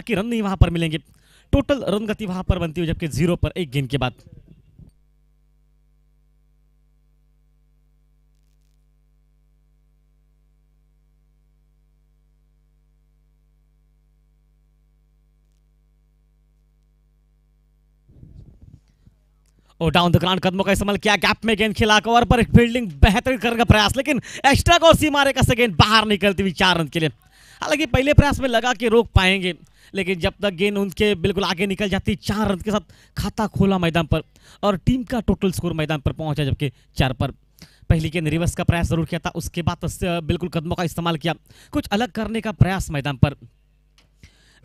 कि रन नहीं वहां पर मिलेंगे टोटल रन गति वहां पर बनती हुई जबकि जीरो पर एक गेंद के बाद और डाउन द ग्राउंड कदमों का इस्तेमाल किया गैप में गेंद खिला ओवर पर फील्डिंग बेहतरीन करने का प्रयास लेकिन एक्स्ट्रा को मारे का से गेंद बाहर निकलती हुई चार रन के लिए हालांकि पहले प्रयास में लगा कि रोक पाएंगे लेकिन जब तक गेंद उनके बिल्कुल आगे निकल जाती चार रन के साथ खाता खोला मैदान पर और टीम का टोटल स्कोर मैदान पर पहुंचा जबकि चार पर पहली गेंद रिवर्स का प्रयास जरूर किया था उसके बाद तो बिल्कुल कदमों का इस्तेमाल किया कुछ अलग करने का प्रयास मैदान पर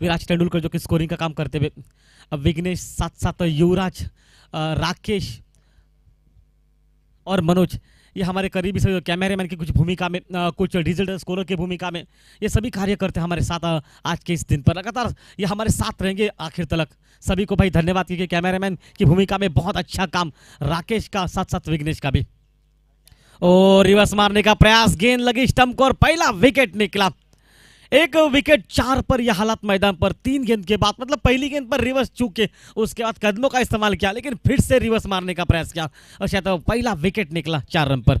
विराज तेंडुलकर जो कि स्कोरिंग का काम करते हुए अब विघ्नेश साथ साथ युवराज राकेश और मनोज ये हमारे करीबी सभी कैमरामैन की कुछ भूमिका में कुछ डिजिटल स्कोरर की भूमिका में ये सभी कार्य करते हैं हमारे साथ आज के इस दिन पर लगातार ये हमारे साथ रहेंगे आखिर तक सभी को भाई धन्यवाद क्योंकि कैमरामैन की भूमिका में बहुत अच्छा काम राकेश का साथ साथ विघ्नेश का भी और रिवर्स मारने का प्रयास गेंद लगी स्टम्प को और पहला विकेट निकला एक विकेट चार पर यह हालात मैदान पर तीन गेंद के बाद मतलब पहली गेंद पर रिवर्स चूक के उसके बाद कदमों का इस्तेमाल किया लेकिन फिर से रिवर्स मारने का प्रयास किया और शायद पहला विकेट निकला चार रन पर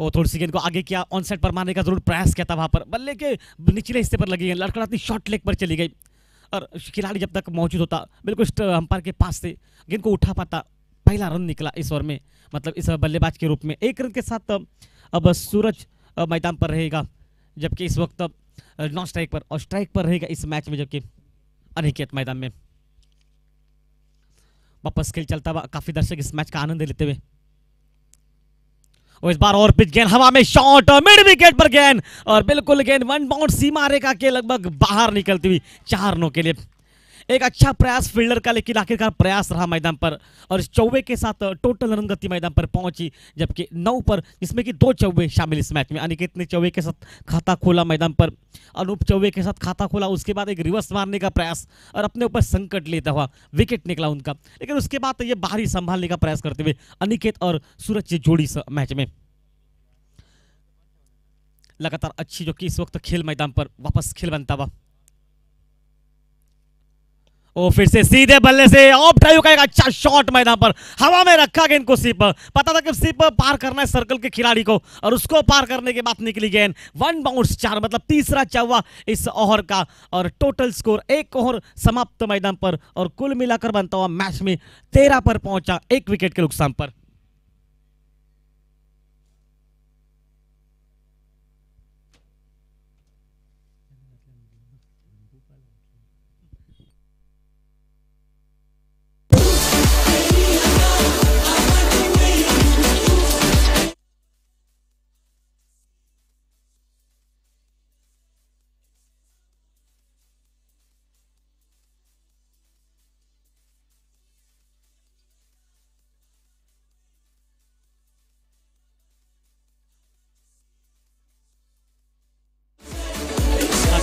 और थोड़ी सी गेंद को आगे किया ऑन साइड पर मारने का जरूर प्रयास किया था वहाँ पर बल्ले के निचले हिस्से पर लगी गेंद अपनी शॉर्ट लेग पर चली गई और खिलाड़ी जब तक मौजूद होता बिल्कुल अंपायर के पास से गेंद को उठा पाता पहला रन निकला इस ओवर में मतलब इस बल्लेबाज के रूप में एक रन के साथ अब सूरज मैदान पर रहेगा जबकि इस वक्त नॉन स्ट्राइक पर और स्ट्राइक पर रहेगा इस मैच में जबकि अनिकेत मैदान में वापस खेल चलता हुआ काफ़ी दर्शक इस मैच का आनंद लेते हुए और इस बार और पिच गेंद हवा में शॉट मिड विकेट पर गेंद और बिल्कुल गेंद वन बाउंड सीमा रेखा के लगभग बाहर निकलती हुई चार नो के लिए एक अच्छा प्रयास फील्डर का लेकिन आखिरकार प्रयास रहा मैदान पर और इस चौबे के साथ टोटल रन गति मैदान पर पहुंची जबकि नौ पर जिसमें कि दो चौवे शामिल इस मैच में अनिकेत ने चौबे के साथ खाता खोला मैदान पर अनूप चौबे के साथ खाता खोला उसके बाद एक रिवर्स मारने का प्रयास और अपने ऊपर संकट लेता हुआ विकेट निकला उनका लेकिन उसके बाद ये बाहरी संभालने का प्रयास करते हुए अनिकेत और सूरज से जोड़ी मैच में लगातार अच्छी जो कि इस वक्त खेल मैदान पर वापस खेल बनता हुआ ओ फिर से सीधे बल्ले से ऑफ ड्राइव का एक अच्छा शॉट मैदान पर हवा में रखा गेंद को सिप पता था कि सिप पार करना है सर्कल के खिलाड़ी को और उसको पार करने के बाद निकली गेंद वन बाउंस चार मतलब तीसरा चौवा इस ओवर का और टोटल स्कोर एक ओवर समाप्त मैदान पर और कुल मिलाकर बनता हुआ मैच में तेरह पर पहुंचा एक विकेट के नुकसान पर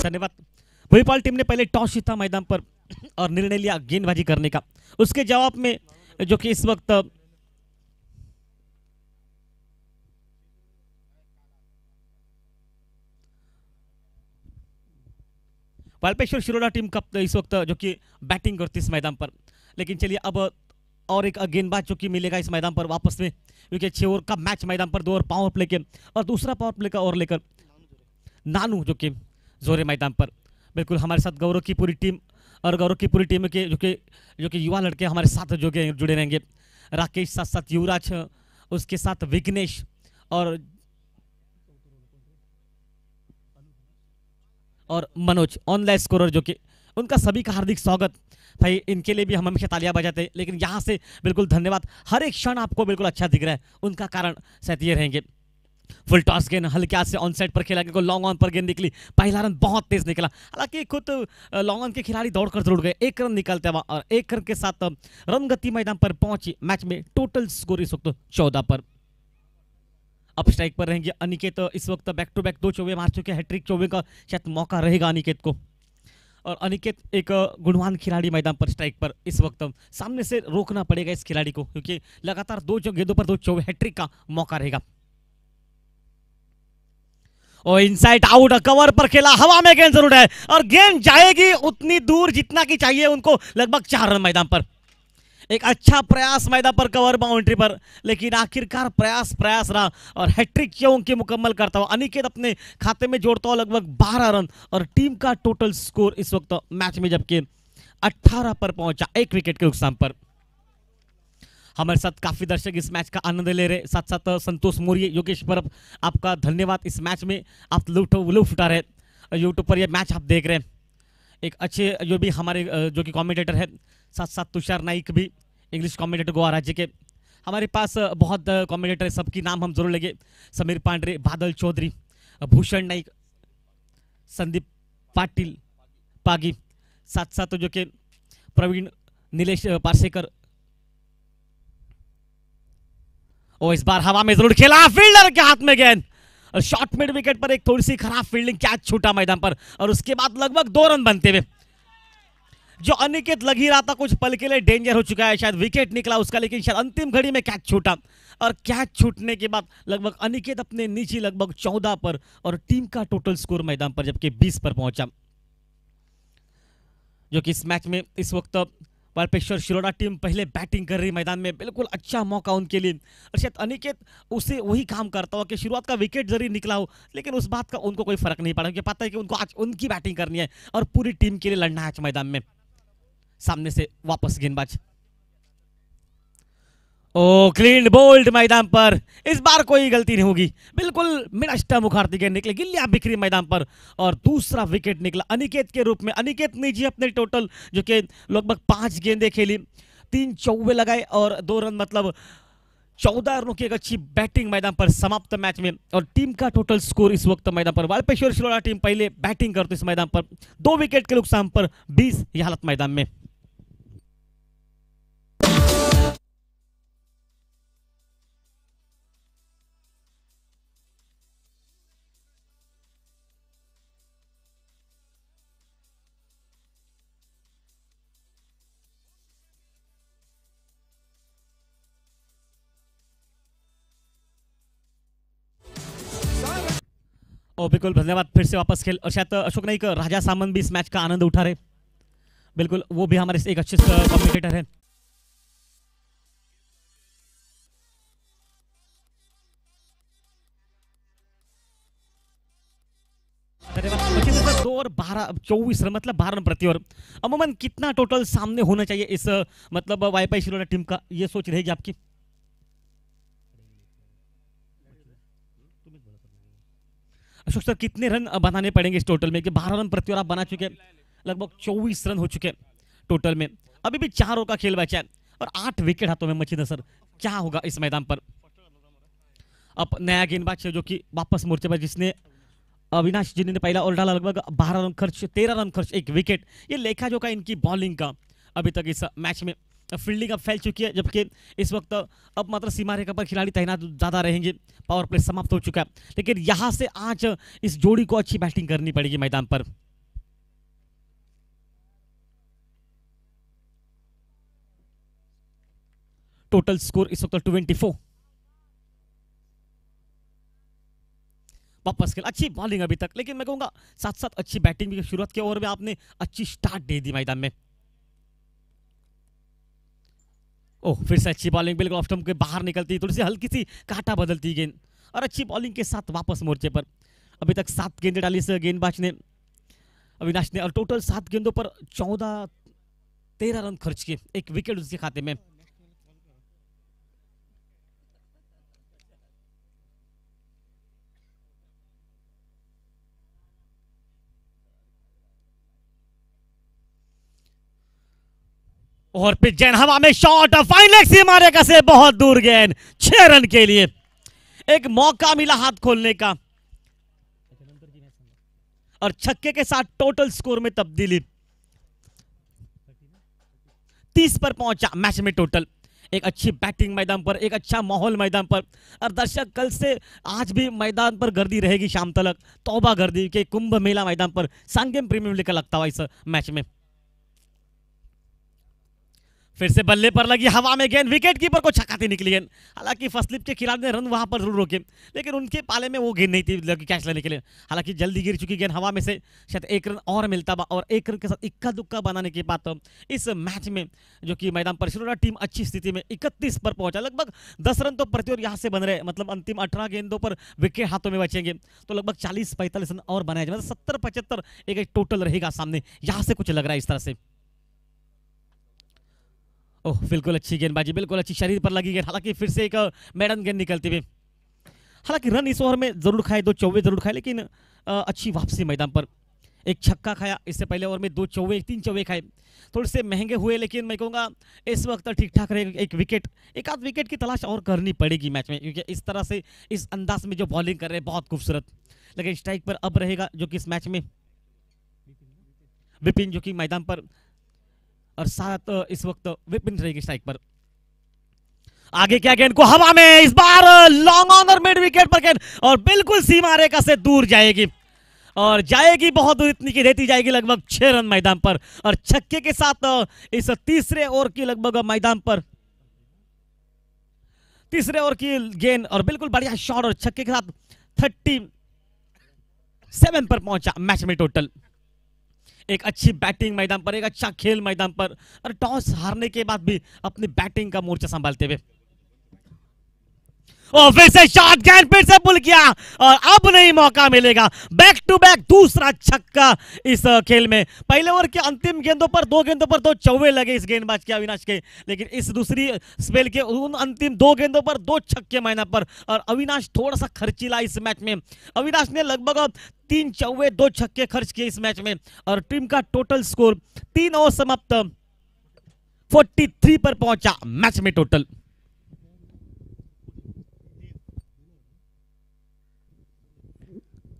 धन्यवाद भोपाल टीम ने पहले टॉस जीता मैदान पर और निर्णय लिया गेंदबाजी करने का उसके जवाब में जो कि इस वक्त वाल्पेश्वर शिरोडा टीम कप इस वक्त जो कि बैटिंग करती इस मैदान पर लेकिन चलिए अब और एक गेंदबाज जो कि मिलेगा इस मैदान पर वापस में क्योंकि छह ओवर का मैच मैदान पर दो ओवर पावर प्ले के और दूसरा पावर प्ले का ओवर लेकर नानू जो कि जोरे मैदान पर बिल्कुल हमारे साथ गौरव की पूरी टीम और गौरव की पूरी टीम के जो कि जो कि युवा लड़के हमारे साथ जो जुड़े रहेंगे राकेश साथ साथ युवराज उसके साथ विघ्नेश और और मनोज ऑनलाइन स्कोरर जो कि उनका सभी का हार्दिक स्वागत भाई इनके लिए भी हम हमेशा तालियां बजाते हैं लेकिन यहाँ से बिल्कुल धन्यवाद हर एक क्षण आपको बिल्कुल अच्छा दिख रहा है उनका कारण शायद ये रहेंगे फुल टॉस गेंद हल्के हाथ से ऑन साइड पर खेला गया लॉन्ग ऑन पर गेंद निकली पहला रन बहुत तेज निकला हालांकि खुद लॉन्ग ऑन के खिलाड़ी दौड़कर दौड़ गए एक रन निकलते हुआ और एक रन के साथ रन गति मैदान पर पहुंची मैच में टोटल स्कोर इस वक्त चौदह पर अब स्ट्राइक पर रहेंगे अनिकेत तो इस वक्त बैक टू बैक दो चौबे मार चुके हैं हैट्रिक चौबे का शायद मौका रहेगा अनिकेत को और अनिकेत एक गुणवान खिलाड़ी मैदान पर स्ट्राइक पर इस वक्त सामने से रोकना पड़ेगा इस खिलाड़ी को क्योंकि लगातार दो गेंदों पर दो चौबे हैट्रिक का मौका रहेगा और इनसाइड आउट कवर पर खेला हवा में गेंद जरूर है और गेंद जाएगी उतनी दूर जितना की चाहिए उनको लगभग चार रन मैदान पर एक अच्छा प्रयास मैदान पर कवर बाउंड्री पर लेकिन आखिरकार प्रयास प्रयास रहा और हैट्रिक क्यों की मुकम्मल करता हुआ अनिकेत अपने खाते में जोड़ता हुआ लगभग बारह रन और टीम का टोटल स्कोर इस वक्त मैच में जबकि अट्ठारह पर पहुंचा एक विकेट के नुकसान पर हमारे साथ काफ़ी दर्शक इस मैच का आनंद ले रहे साथ साथ संतोष मौर्य योगेश परब आपका धन्यवाद इस मैच में आप लुट लुफ उठा रहे यूट्यूब पर यह मैच आप देख रहे हैं एक अच्छे जो भी हमारे जो कि कॉमेंटेटर है साथ साथ तुषार नाइक भी इंग्लिश कॉमेंटेटर गोवा राज्य के हमारे पास बहुत कॉमेंटेटर है सबकी नाम हम जरूर लेंगे समीर पांडे बादल चौधरी भूषण नाइक संदीप पाटिल पागी साथ साथ जो कि प्रवीण नीलेश पार्सेकर ओ इस बार हवा में जरूर खेला फील्डर के हाथ में गेंद और शॉर्ट मिड विकेट पर एक थोड़ी सी खराब फील्डिंग कैच छूटा मैदान पर और उसके बाद लगभग दो रन बनते हुए जो अनिकेत लग ही रहा था कुछ पल के लिए डेंजर हो चुका है शायद विकेट निकला उसका लेकिन शायद अंतिम घड़ी में कैच छूटा और कैच छूटने के बाद लगभग अनिकेत अपने नीचे लगभग चौदह पर और टीम का टोटल स्कोर मैदान पर जबकि बीस पर पहुंचा जो कि इस मैच में इस वक्त वाल्पेश्वर शिरोडा टीम पहले बैटिंग कर रही मैदान में बिल्कुल अच्छा मौका उनके लिए और शायद अनिकेत उसे वही काम करता हो कि शुरुआत का विकेट जरूर निकला हो लेकिन उस बात का उनको कोई फर्क नहीं पड़ा क्योंकि पता है कि उनको आज उनकी बैटिंग करनी है और पूरी टीम के लिए लड़ना है आज मैदान में सामने से वापस गेंदबाज ओ क्लीन बोल्ड मैदान पर इस बार कोई गलती नहीं होगी बिल्कुल मिनाष्टा मुखारती के निकले गिल्लिया बिखरी मैदान पर और दूसरा विकेट निकला अनिकेत के रूप में अनिकेत ने जी अपने टोटल जो कि लगभग पांच गेंदें खेली तीन चौवे लगाए और दो रन मतलब चौदह रनों की एक अच्छी बैटिंग मैदान पर समाप्त मैच में और टीम का टोटल स्कोर इस वक्त मैदान पर वालपेश्वर शिरोड़ा टीम पहले बैटिंग करते इस मैदान पर दो विकेट के नुकसान पर बीस यह हालत मैदान में ओ बिल्कुल धन्यवाद फिर से वापस खेल और शायद अशोक नहीं कर राजा सामंत भी इस मैच का आनंद उठा रहे बिल्कुल वो भी हमारे एक अच्छे कॉम्पिटेटर हैं दो और बारह चौबीस रन मतलब बारह रन प्रति ओवर अमूमन कितना टोटल सामने होना चाहिए इस मतलब वाईफाई शिरोना टीम का ये सोच रहेगी आपकी अशोक सर कितने रन बनाने पड़ेंगे इस टोटल में कि बारह रन प्रति ओवर आप बना चुके लगभग चौबीस रन हो चुके टोटल में अभी भी चार ओवर का खेल बचा है और आठ विकेट हाथों में मची सर क्या होगा इस मैदान पर अब नया गेंदबाज है जो कि वापस मोर्चे पर जिसने अविनाश जी ने पहला ओवर डाला लगभग बारह रन खर्च तेरह रन खर्च एक विकेट ये लेखा का इनकी बॉलिंग का अभी तक इस मैच में फील्डिंग अब फैल चुकी है जबकि इस वक्त अब मात्र सीमा रेखा पर खिलाड़ी तैनात ज़्यादा रहेंगे पावर प्ले समाप्त हो चुका है लेकिन यहाँ से आज इस जोड़ी को अच्छी बैटिंग करनी पड़ेगी मैदान पर टोटल स्कोर इस वक्त ट्वेंटी फोर वापस खेल अच्छी बॉलिंग अभी तक लेकिन मैं कहूंगा साथ साथ अच्छी बैटिंग भी शुरुआत की ओवर में आपने अच्छी स्टार्ट दे दी मैदान में ओह फिर से अच्छी बॉलिंग बिल्कुल ऑफ के बाहर निकलती थोड़ी सी हल्की सी काटा बदलती गेंद और अच्छी बॉलिंग के साथ वापस मोर्चे पर अभी तक सात गेंदें डाली से गेंदबाज ने अविनाश ने और टोटल सात गेंदों पर चौदह तेरह रन खर्च किए एक विकेट उसके खाते में और पिजैन जैन हवा में शॉट फाइनल से मारेगा से बहुत दूर गेंद छह रन के लिए एक मौका मिला हाथ खोलने का और छक्के के साथ टोटल स्कोर में तब्दीली तीस पर पहुंचा मैच में टोटल एक अच्छी बैटिंग मैदान पर एक अच्छा माहौल मैदान पर और दर्शक कल से आज भी मैदान पर गर्दी रहेगी शाम तक तोबा गर्दी के कुंभ मेला मैदान पर सांगेम प्रीमियम लेकर लगता हुआ इस मैच में फिर से बल्ले पर लगी हवा में गेंद विकेट कीपर को छकाती निकली गेंद हालांकि फसलिप के खिलाफ ने रन वहां पर जरूर रोके लेकिन उनके पाले में वो गेंद नहीं थी कैच लेने के लिए हालांकि जल्दी गिर चुकी गेंद हवा में से शायद एक रन और मिलता और एक रन के साथ इक्का दुक्का बनाने के बाद तो इस मैच में जो कि मैदान पर शुरू टीम अच्छी स्थिति में इकतीस पर पहुंचा लगभग दस रन तो प्रति ओर यहाँ से बन रहे मतलब अंतिम अठारह गेंदों पर विकेट हाथों में बचेंगे तो लगभग चालीस पैंतालीस रन और बनाए जाए मतलब सत्तर पचहत्तर एक टोटल रहेगा सामने यहाँ से कुछ लग रहा है इस तरह से ओह बिल्कुल अच्छी गेंदबाजी बिल्कुल अच्छी शरीर पर लगी गेंद हालांकि फिर से एक मैडम गेंद निकलती हुई हालांकि रन इस ओवर में जरूर खाए दो चौवे जरूर खाए लेकिन अच्छी वापसी मैदान पर एक छक्का खाया इससे पहले ओवर में दो चौवे तीन चौवे खाए थोड़े से महंगे हुए लेकिन मैं कहूँगा इस वक्त ठीक ठाक रहे एक विकेट एक आध विकेट की तलाश और करनी पड़ेगी मैच में क्योंकि इस तरह से इस अंदाज में जो बॉलिंग कर रहे हैं बहुत खूबसूरत लेकिन स्ट्राइक पर अब रहेगा जो कि इस मैच में विपिन जो कि मैदान पर और साथ इस वक्त विपिन रहेगी स्ट्राइक पर आगे क्या गेंद को हवा में इस बार लॉन्ग ऑन और मिड विकेट पर गेंद और बिल्कुल सीमा रेखा से दूर जाएगी और जाएगी बहुत दूर इतनी की रहती जाएगी लगभग छह रन मैदान पर और छक्के के साथ इस तीसरे ओवर की लगभग मैदान पर तीसरे ओवर की गेंद और बिल्कुल बढ़िया शॉट और छक्के के साथ थर्टी सेवन पर पहुंचा मैच में टोटल एक अच्छी बैटिंग मैदान पर एक अच्छा खेल मैदान पर और टॉस हारने के बाद भी अपनी बैटिंग का मोर्चा संभालते हुए और फिर से शॉट गैन फिर से पुल किया और अब नहीं मौका मिलेगा बैक टू बैक दूसरा छक्का इस खेल में पहले ओवर के अंतिम गेंदों पर दो गेंदों पर दो चौवे लगे इस गेंदबाज के अविनाश के लेकिन इस दूसरी स्पेल के उन अंतिम दो गेंदों पर दो छक्के मायना पर और अविनाश थोड़ा सा खर्चीला इस मैच में अविनाश ने लगभग तीन चौवे दो छक्के खर्च किए इस मैच में और टीम का टोटल स्कोर तीन ओवर समाप्त फोर्टी पर पहुंचा मैच में टोटल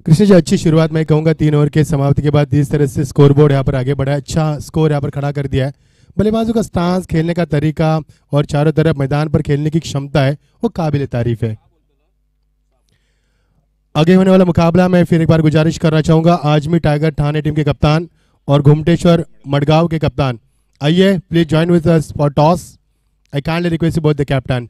कृष्ण जी अच्छी शुरुआत मैं कहूँगा तीन ओवर के समाप्ति के बाद जिस तरह से स्कोर बोर्ड यहाँ पर आगे बढ़ा अच्छा स्कोर यहाँ पर खड़ा कर दिया है बल्लेबाजों का स्टांस खेलने का तरीका और चारों तरफ मैदान पर खेलने की क्षमता है वो काबिल तारीफ है आगे होने वाला मुकाबला मैं फिर एक बार गुजारिश करना आज आजमी टाइगर थाने टीम के कप्तान और घुमटेश्वर मडगांव के कप्तान आइए please join with for toss I can request both the captain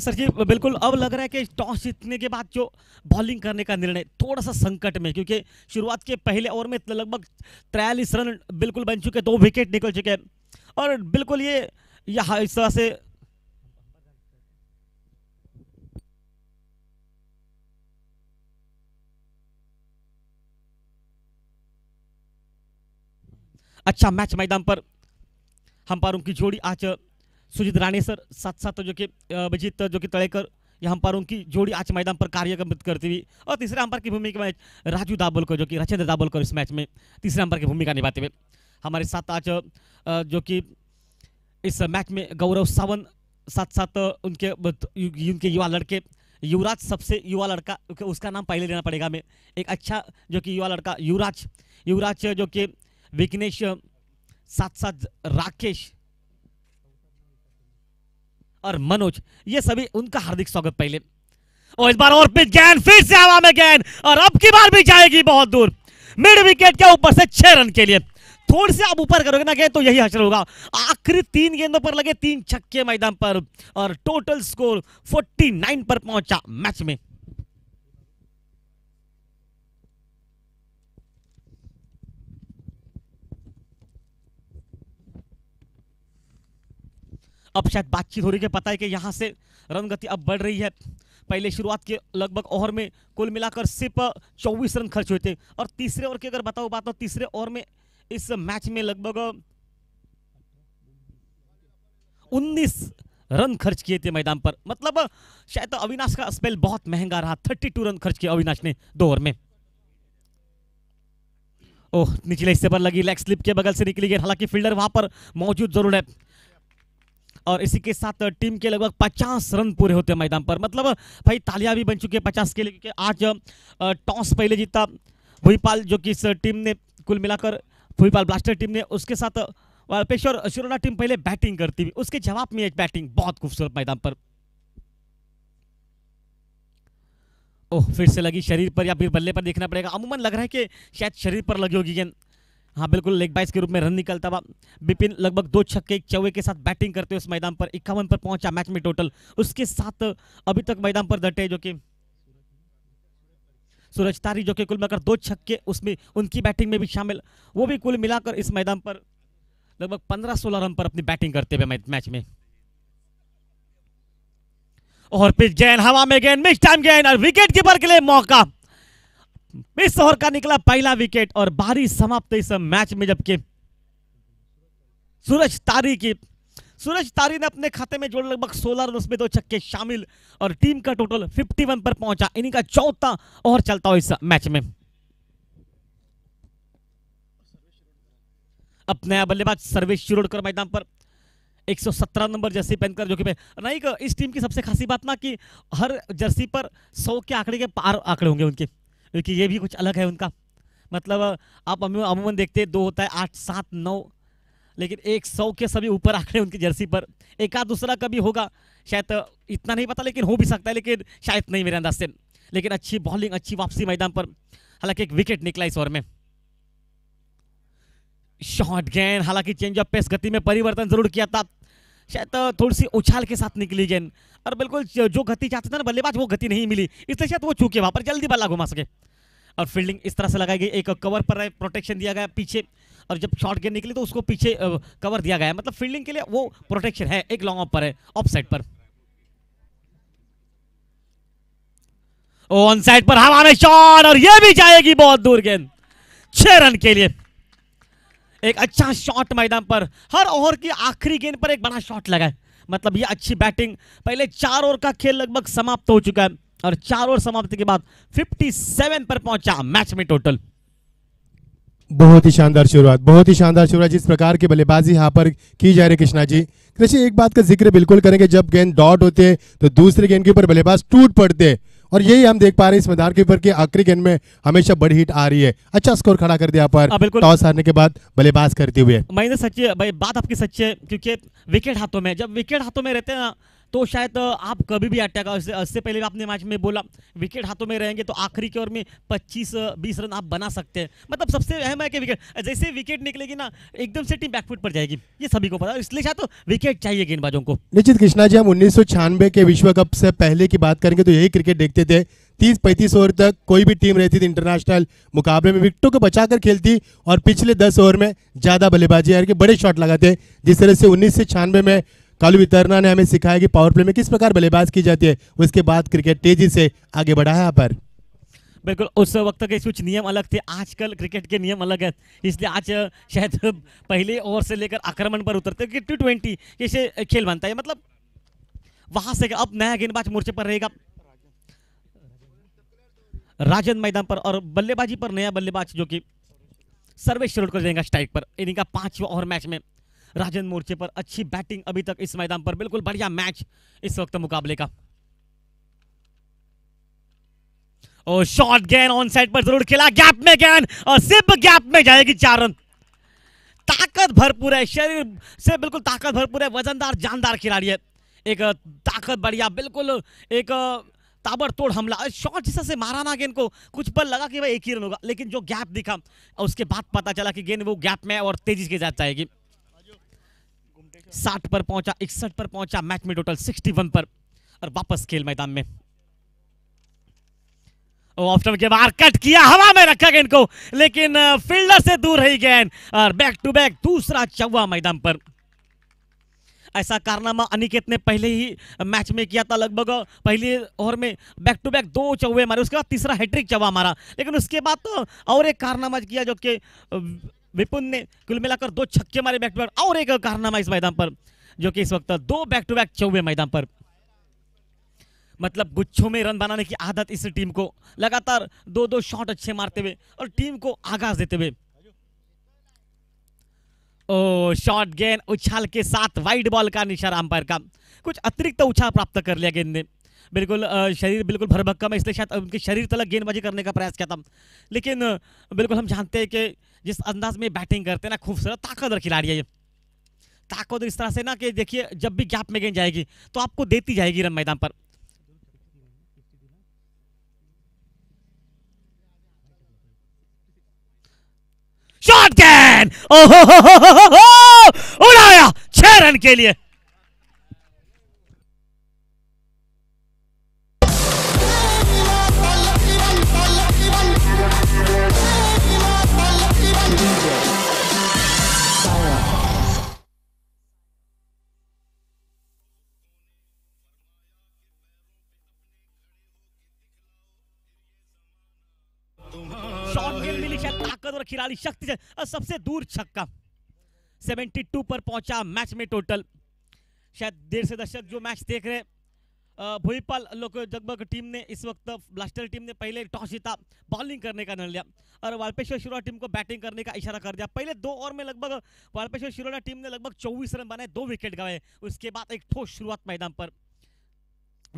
sir ji बिल्कुल अब लग रहा है कि टॉस जीतने के बाद जो बॉलिंग करने का निर्णय थोड़ा सा संकट में क्योंकि शुरुआत के पहले ओवर में लगभग त्रियालीस रन बिल्कुल बन चुके दो विकेट निकल चुके हैं और बिल्कुल ये यहाँ इस तरह से अच्छा मैच मैदान पर हम पारों की जोड़ी आज सुजीत राणे सर साथ साथ जो कि अभिजीत जो कि तड़ेकर यहाँ पर उनकी जोड़ी आज मैदान पर कार्य करती हुई और तीसरे अंपायर की भूमिका मैच राजू दाबोलकर जो कि राजेंद्र दाबोलकर इस मैच में तीसरे अंपायर की भूमिका निभाते हुए हमारे साथ आज जो कि इस मैच में गौरव सावन साथ साथ उनके उनके युवा लड़के युवराज सबसे युवा लड़का उसका नाम पहले लेना पड़ेगा हमें एक अच्छा जो कि युवा लड़का युवराज युवराज जो कि विघ्नेश साथ साथ राकेश और मनोज ये सभी उनका हार्दिक स्वागत पहले और इस बार और पिच गेंद फिर से हवा में गेंद और अब की बार भी जाएगी बहुत दूर मिड विकेट के ऊपर से छह रन के लिए थोड़ी से आप ऊपर करोगे ना गए तो यही हशर होगा आखिरी तीन गेंदों पर लगे तीन छक्के मैदान पर और टोटल स्कोर 49 पर पहुंचा मैच में अब शायद बातचीत हो रही है पता है कि यहाँ से रन गति अब बढ़ रही है पहले शुरुआत के लगभग ओवर में कुल मिलाकर सिर्फ चौबीस रन खर्च हुए थे और तीसरे ओवर की अगर बताओ बात तो तीसरे ओवर में इस मैच में लगभग उन्नीस रन खर्च किए थे मैदान पर मतलब शायद तो अविनाश का स्पेल बहुत महंगा रहा थर्टी टू रन खर्च किया अविनाश ने दो ओवर में ओह निचले हिस्से पर लगी लेग स्लिप के बगल से निकली गई हालांकि फील्डर वहां पर मौजूद जरूर है और इसी के साथ टीम के लगभग पचास रन पूरे होते हैं मैदान पर मतलब भाई तालियां भी बन चुकी है पचास के लिए क्योंकि आज टॉस पहले जीता भूपाल जो कि इस टीम ने कुल मिलाकर भूपाल ब्लास्टर टीम ने उसके साथ वालपेश शिरोना टीम पहले बैटिंग करती हुई उसके जवाब में एक बैटिंग बहुत खूबसूरत मैदान पर ओह फिर से लगी शरीर पर या फिर बल्ले पर देखना पड़ेगा अमूमन लग रहा है कि शायद शरीर पर लगी होगी गेंद हाँ बिल्कुल लेग बाइस के रूप में रन निकलता हुआ बिपिन लगभग दो छक्के एक चौवे के साथ बैटिंग करते हुए उस मैदान पर इक्यावन पर पहुंचा मैच में टोटल उसके साथ अभी तक मैदान पर डटे जो कि सूरज तारी जो कि कुल मिलाकर दो छक्के उसमें उनकी बैटिंग में भी शामिल वो भी कुल मिलाकर इस मैदान पर लगभग पंद्रह सोलह रन पर अपनी बैटिंग करते हुए मैच में और फिर जैन हवा में गेंद मिस टाइम गेंद और विकेट कीपर के लिए मौका मिस ओवर का निकला पहला विकेट और बारी समाप्त इस मैच में जबकि सूरज तारी की सूरज तारी ने अपने खाते में जोड़े लगभग 16 रन उसमें दो छक्के शामिल और टीम का टोटल 51 पर पहुंचा इन्हीं का चौथा ओवर चलता हो इस मैच में अब नया बल्लेबाज सर्वेश शिरोडकर मैदान पर 117 नंबर जर्सी पहनकर जो कि नहीं इस टीम की सबसे खासी बात ना कि हर जर्सी पर 100 के आंकड़े के पार आंकड़े होंगे उनके क्योंकि ये भी कुछ अलग है उनका मतलब आप अमूमन देखते हैं दो होता है आठ सात नौ लेकिन एक सौ के सभी ऊपर आंकड़े उनकी जर्सी पर एक आध दूसरा कभी होगा शायद इतना नहीं पता लेकिन हो भी सकता है लेकिन शायद नहीं मेरे अंदाज से लेकिन अच्छी बॉलिंग अच्छी वापसी मैदान पर हालांकि एक विकेट निकला इस ओवर में शॉर्ट गेंद हालांकि चेंज ऑफ पेस गति में परिवर्तन जरूर किया था शायद तो थोड़ी सी उछाल के साथ निकली गेंद और बिल्कुल जो गति चाहते थे ना बल्लेबाज वो गति नहीं मिली इसलिए शायद वो चूके वहाँ पर जल्दी बल्ला घुमा सके और फील्डिंग इस तरह से लगाई गई एक कवर पर प्रोटेक्शन दिया गया पीछे और जब शॉर्ट गेंद निकली तो उसको पीछे कवर दिया गया मतलब फील्डिंग के लिए वो प्रोटेक्शन है एक लॉन्ग ऑफ पर है ऑफ साइड पर ऑन साइड पर में शॉट और ये भी जाएगी बहुत दूर गेंद छह रन के लिए एक अच्छा शॉट मैदान पर हर ओवर की आखिरी गेंद पर एक बड़ा शॉट लगा है मतलब ये अच्छी बैटिंग पहले चार ओवर का खेल लगभग समाप्त हो चुका है और चार ओवर समाप्ति के बाद 57 पर पहुंचा मैच में टोटल बहुत ही शानदार शुरुआत बहुत ही शानदार शुरुआत जिस प्रकार की बल्लेबाजी यहाँ पर की जा रही कृष्णा जी कृष्ण एक बात का जिक्र बिल्कुल करेंगे जब गेंद डॉट होते हैं तो दूसरे गेंद के ऊपर बल्लेबाज टूट पड़ते हैं और यही हम देख पा रहे हैं इस मैदान के ऊपर की आखिरी गेंद में हमेशा बड़ी हिट आ रही है अच्छा स्कोर खड़ा कर दिया पर हाँ, टॉस हारने के बाद बल्लेबाज करते हुए महेंद्र सच्ची भाई बात आपकी सच्ची है क्योंकि विकेट हाथों में जब विकेट हाथों में रहते हैं ना तो शायद आप कभी भी अटैक उससे पहले भी आपने मैच में बोला विकेट हाथों में रहेंगे तो आखिरी के ओवर में 25 20 रन आप बना सकते हैं मतलब सबसे अहम है कि विकेट जैसे विकेट निकलेगी ना एकदम से टीम बैकफुट पर जाएगी ये सभी को पता इसलिए शायद तो विकेट चाहिए गेंदबाजों को निश्चित कृष्णा जी हम उन्नीस के विश्व कप से पहले की बात करेंगे तो यही क्रिकेट देखते थे तीस पैंतीस ओवर तक कोई भी टीम रहती थी इंटरनेशनल मुकाबले में विकटों को बचाकर खेलती और पिछले दस ओवर में ज़्यादा बल्लेबाजी यानी कि बड़े शॉट लगाते जिस तरह से उन्नीस में कालू वितरना ने हमें सिखाया कि पावर प्ले में किस प्रकार बल्लेबाज की जाती है उसके बाद क्रिकेट तेजी से आगे बढ़ा है यहाँ पर बिल्कुल उस वक्त के कुछ नियम अलग थे आजकल क्रिकेट के नियम अलग हैं इसलिए आज शायद पहले ओवर से लेकर आक्रमण पर उतरते कि टी ट्वेंटी जैसे खेल बनता है मतलब वहां से अब नया गेंदबाज मोर्चे पर रहेगा राजन मैदान पर और बल्लेबाजी पर नया बल्लेबाज जो कि सर्वेश कर देगा स्ट्राइक पर इनका पांचवा ओवर मैच में राजन मोर्चे पर अच्छी बैटिंग अभी तक इस मैदान पर बिल्कुल बढ़िया मैच इस वक्त मुकाबले का और शॉर्ट गेंद ऑन साइड पर जरूर खेला गैप में गेंद और सिर्फ गैप में जाएगी चार रन ताकत भरपूर है शरीर से बिल्कुल ताकत भरपूर है वजनदार जानदार खिलाड़ी है एक ताकत बढ़िया बिल्कुल एक ताबड़तोड़ हमला शॉट जिससे से मारा ना गेंद को कुछ पल लगा कि भाई एक ही रन होगा लेकिन जो गैप दिखा उसके बाद पता चला कि गेंद वो गैप में और तेजी के साथ जाएगी साठ पर पहुंचा इकसठ पर पहुंचा मैच में टोटल सिक्सटी वन पर और वापस खेल मैदान में ऑप्शन oh, के बाहर कट किया हवा में रखा गया इनको लेकिन फील्डर uh, से दूर रही गेंद और बैक टू बैक दूसरा चौवा मैदान पर ऐसा कारनामा अनिकेत ने पहले ही मैच uh, में किया था लगभग uh, पहले ओवर में बैक टू बैक दो चौवे मारे उसके बाद तीसरा हैट्रिक चौवा मारा लेकिन उसके बाद तो और एक कारनामा किया जो कि विपुन ने कुल मिलाकर दो छक्के मारे बैक टू बैक और एक कारनामा इस मैदान पर जो कि इस वक्त दो बैक टू बैक चौबे मैदान पर मतलब गुच्छों में रन बनाने की आदत इस टीम को लगातार दो दो शॉट अच्छे मारते हुए और टीम को आगाज देते हुए ओ शॉट गेंद उछाल के साथ वाइड बॉल का निशान अंपायर का कुछ अतिरिक्त उछाल प्राप्त कर लिया गेंद ने बिल्कुल शरीर बिल्कुल भरभक्का में इसलिए शायद उनके शरीर तलक गेंदबाजी करने का प्रयास किया था लेकिन बिल्कुल हम जानते हैं कि जिस अंदाज में बैटिंग करते हैं ना खूबसूरत ताकतवर खिलाड़ी है ये ताकत इस तरह से ना कि देखिए जब भी गैप में गेंद जाएगी तो आपको देती जाएगी रन मैदान पर शॉट गेंद ओहो उड़ाया छह रन के लिए खिलाड़ी शक्ति से और सबसे दूर छक्का 72 पर पहुंचा मैच में टोटल शायद देर से दर्शक जो मैच देख रहे भोईपाल लोक जगबग टीम ने इस वक्त ब्लास्टर टीम ने पहले टॉस जीता बॉलिंग करने का निर्णय लिया और वालपेश्वर शिरोड़ा टीम को बैटिंग करने का इशारा कर दिया पहले दो ओवर में लगभग वालपेश्वर शिरोड़ा टीम ने लगभग 24 रन बनाए दो विकेट गवाए उसके बाद एक ठोस शुरुआत मैदान पर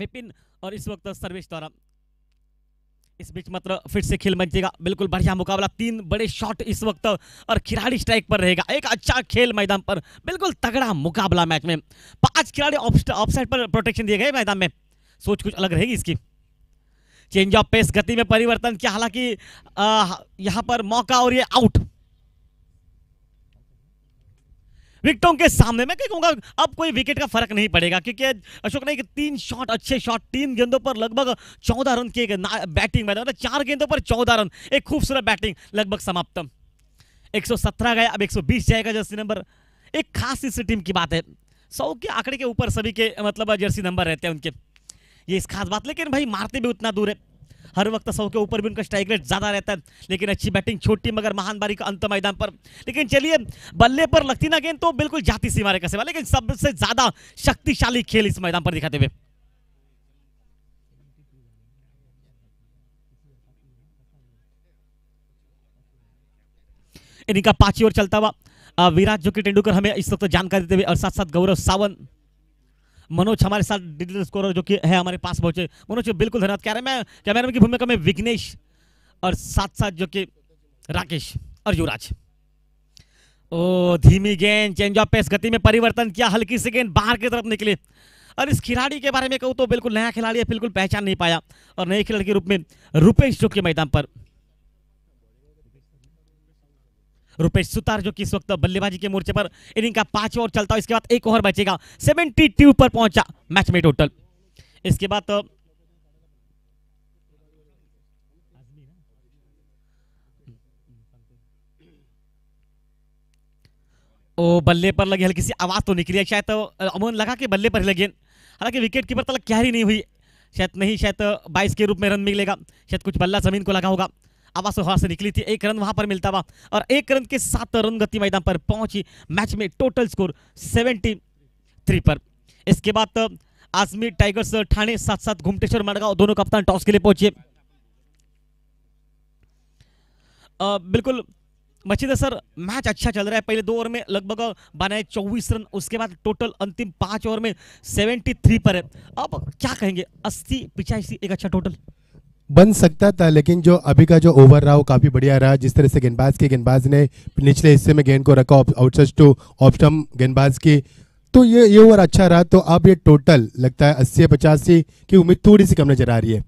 विपिन और इस वक्त सर्वेश द्वारा इस बीच मात्र फिर से खेल मचेगा बिल्कुल बढ़िया मुकाबला तीन बड़े शॉट इस वक्त और खिलाड़ी स्ट्राइक पर रहेगा एक अच्छा खेल मैदान पर बिल्कुल तगड़ा मुकाबला मैच में पांच खिलाड़ी ऑफसाइड पर प्रोटेक्शन दिए गए मैदान में सोच कुछ अलग रहेगी इसकी चेंज ऑफ पेस गति में परिवर्तन क्या हालांकि यहाँ पर मौका और ये आउट विकेटों के सामने मैं क्या अब कोई विकेट का फर्क नहीं पड़ेगा क्योंकि अशोक ने तीन शॉट अच्छे शॉट तीन गेंदों पर लगभग चौदह रन किए गए बैटिंग में चार गेंदों पर चौदह रन एक खूबसूरत बैटिंग लगभग समाप्त एक गया अब एक जाएगा जर्सी नंबर एक खास इस टीम की बात है सौ के आंकड़े के ऊपर सभी के मतलब जर्सी नंबर रहते हैं उनके ये इस खास बात लेकिन भाई मारते भी उतना दूर है हर वक्त सौ के ऊपर भी उनका स्ट्राइक रेट ज़्यादा रहता है लेकिन अच्छी बैटिंग छोटी मगर महान बारी का अंत मैदान पर लेकिन चलिए बल्ले पर लगती ना गेंद तो बिल्कुल जाती सी मारे कसे लेकिन सबसे ज़्यादा शक्तिशाली खेल इस मैदान पर दिखाते हुए इनका पांचवी ओर चलता हुआ विराट जो कि तेंडुलकर हमें इस वक्त तो जानकारी देते हुए और साथ साथ गौरव सावंत मनोज हमारे साथ डिजिटल स्कोर जो कि है हमारे पास पहुंचे मनोज बिल्कुल धन्यवाद कह रहे हैं कैमरामैन की भूमिका में विघ्नेश और साथ साथ जो कि राकेश और युवराज ओ धीमी गेंद चेंज ऑफ पेस गति में परिवर्तन किया हल्की सी गेंद बाहर की तरफ निकले और इस खिलाड़ी के बारे में कहूँ तो बिल्कुल नया खिलाड़ी है बिल्कुल पहचान नहीं पाया और नए खिलाड़ी के रूप में रूपेश जो के मैदान पर रुपेश सुतार जो कि इस वक्त बल्लेबाजी के मोर्चे पर इनिंग का पांच ओवर चलता है इसके बाद एक ओवर बचेगा सेवेंटी टू पर पहुंचा मैच में टोटल इसके बाद ओ बल्ले पर लगी हल्की सी आवाज तो निकली है शायद तो लगा कि बल्ले पर ही लगे हालांकि विकेट कीपर तक क्यारी नहीं हुई शायद नहीं शायद बाईस के रूप में रन मिलेगा शायद कुछ बल्ला जमीन को लगा होगा आवास तो वहां से निकली थी एक रन वहां पर मिलता हुआ और एक रन के साथ रन गति मैदान पर पहुंची मैच में टोटल स्कोर सेवेंटी थ्री पर इसके बाद तो आजमी टाइगर्स ठाणे साथ साथ घुमटेश्वर मडगांव दोनों कप्तान टॉस के लिए पहुंचे बिल्कुल मचिदा सर मैच अच्छा चल रहा है पहले दो ओवर में लगभग बनाए चौबीस रन उसके बाद टोटल अंतिम पांच ओवर में सेवेंटी थ्री पर है अब क्या कहेंगे अस्सी पिचासी एक अच्छा टोटल बन सकता था लेकिन जो अभी का जो ओवर रहा वो काफ़ी बढ़िया रहा जिस तरह से गेंदबाज के गेंदबाज ने निचले हिस्से में गेंद को रखा आउटसर्च टू ऑप्शम गेंदबाज की तो ये ये ओवर अच्छा रहा तो अब ये टोटल लगता है अस्सी पचासी की उम्मीद थोड़ी सी कम नजर आ रही है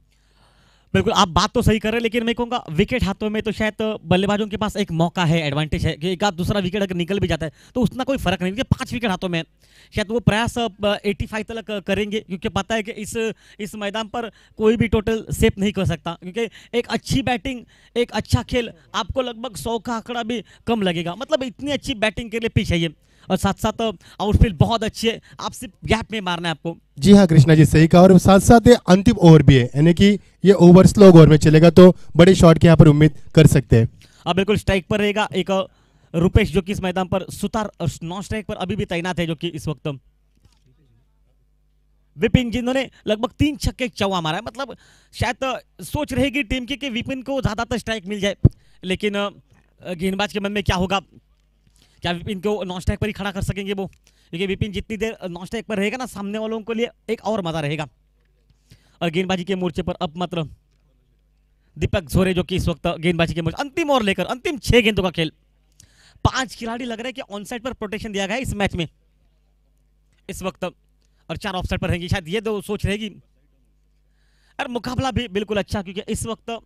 बिल्कुल आप बात तो सही कर रहे हैं लेकिन मैं कहूँगा विकेट हाथों में तो शायद बल्लेबाजों के पास एक मौका है एडवांटेज है कि एक आध दूसरा विकेट अगर निकल भी जाता है तो उतना कोई फर्क नहीं क्योंकि पांच विकेट हाथों में शायद वो प्रयास 85 तक करेंगे क्योंकि पता है कि इस इस मैदान पर कोई भी टोटल सेफ नहीं कर सकता क्योंकि एक अच्छी बैटिंग एक अच्छा खेल आपको लगभग सौ का आंकड़ा भी कम लगेगा मतलब इतनी अच्छी बैटिंग के लिए पीछे चाहिए और साथ साथ आउटफील्ड बहुत अच्छी है आप सिर्फ गैप में मारना है आपको जी हाँ कृष्णा जी सही कहा और साथ साथ ये अंतिम ओवर भी है यानी कि ये ओवर स्लो ओवर में चलेगा तो बड़े शॉट के यहाँ पर उम्मीद कर सकते हैं अब बिल्कुल स्ट्राइक पर रहेगा एक रुपेश जो कि इस मैदान पर सुतार और नॉन स्ट्राइक पर अभी भी तैनात है जो कि इस वक्त विपिन जिन्होंने लगभग तीन छक्के चौवा मारा है मतलब शायद सोच रहेगी टीम की कि विपिन को ज़्यादातर स्ट्राइक मिल जाए लेकिन गेंदबाज के मन में क्या होगा क्या विपिन को नॉन स्टैक पर ही खड़ा कर सकेंगे वो क्योंकि विपिन जितनी देर नॉन स्टैक पर रहेगा ना सामने वालों के लिए एक और मजा रहेगा और गेंदबाजी के मोर्चे पर अब मात्र दीपक झोरे जो कि इस वक्त गेंदबाजी के मोर्चे अंतिम ओवर लेकर अंतिम छह गेंदों का खेल पांच खिलाड़ी लग रहे कि ऑन साइड पर प्रोटेक्शन दिया गया इस मैच में इस वक्त और चार ऑफ साइड पर रहेंगे शायद ये दो सोच रहेगी और मुकाबला भी बिल्कुल अच्छा क्योंकि इस वक्त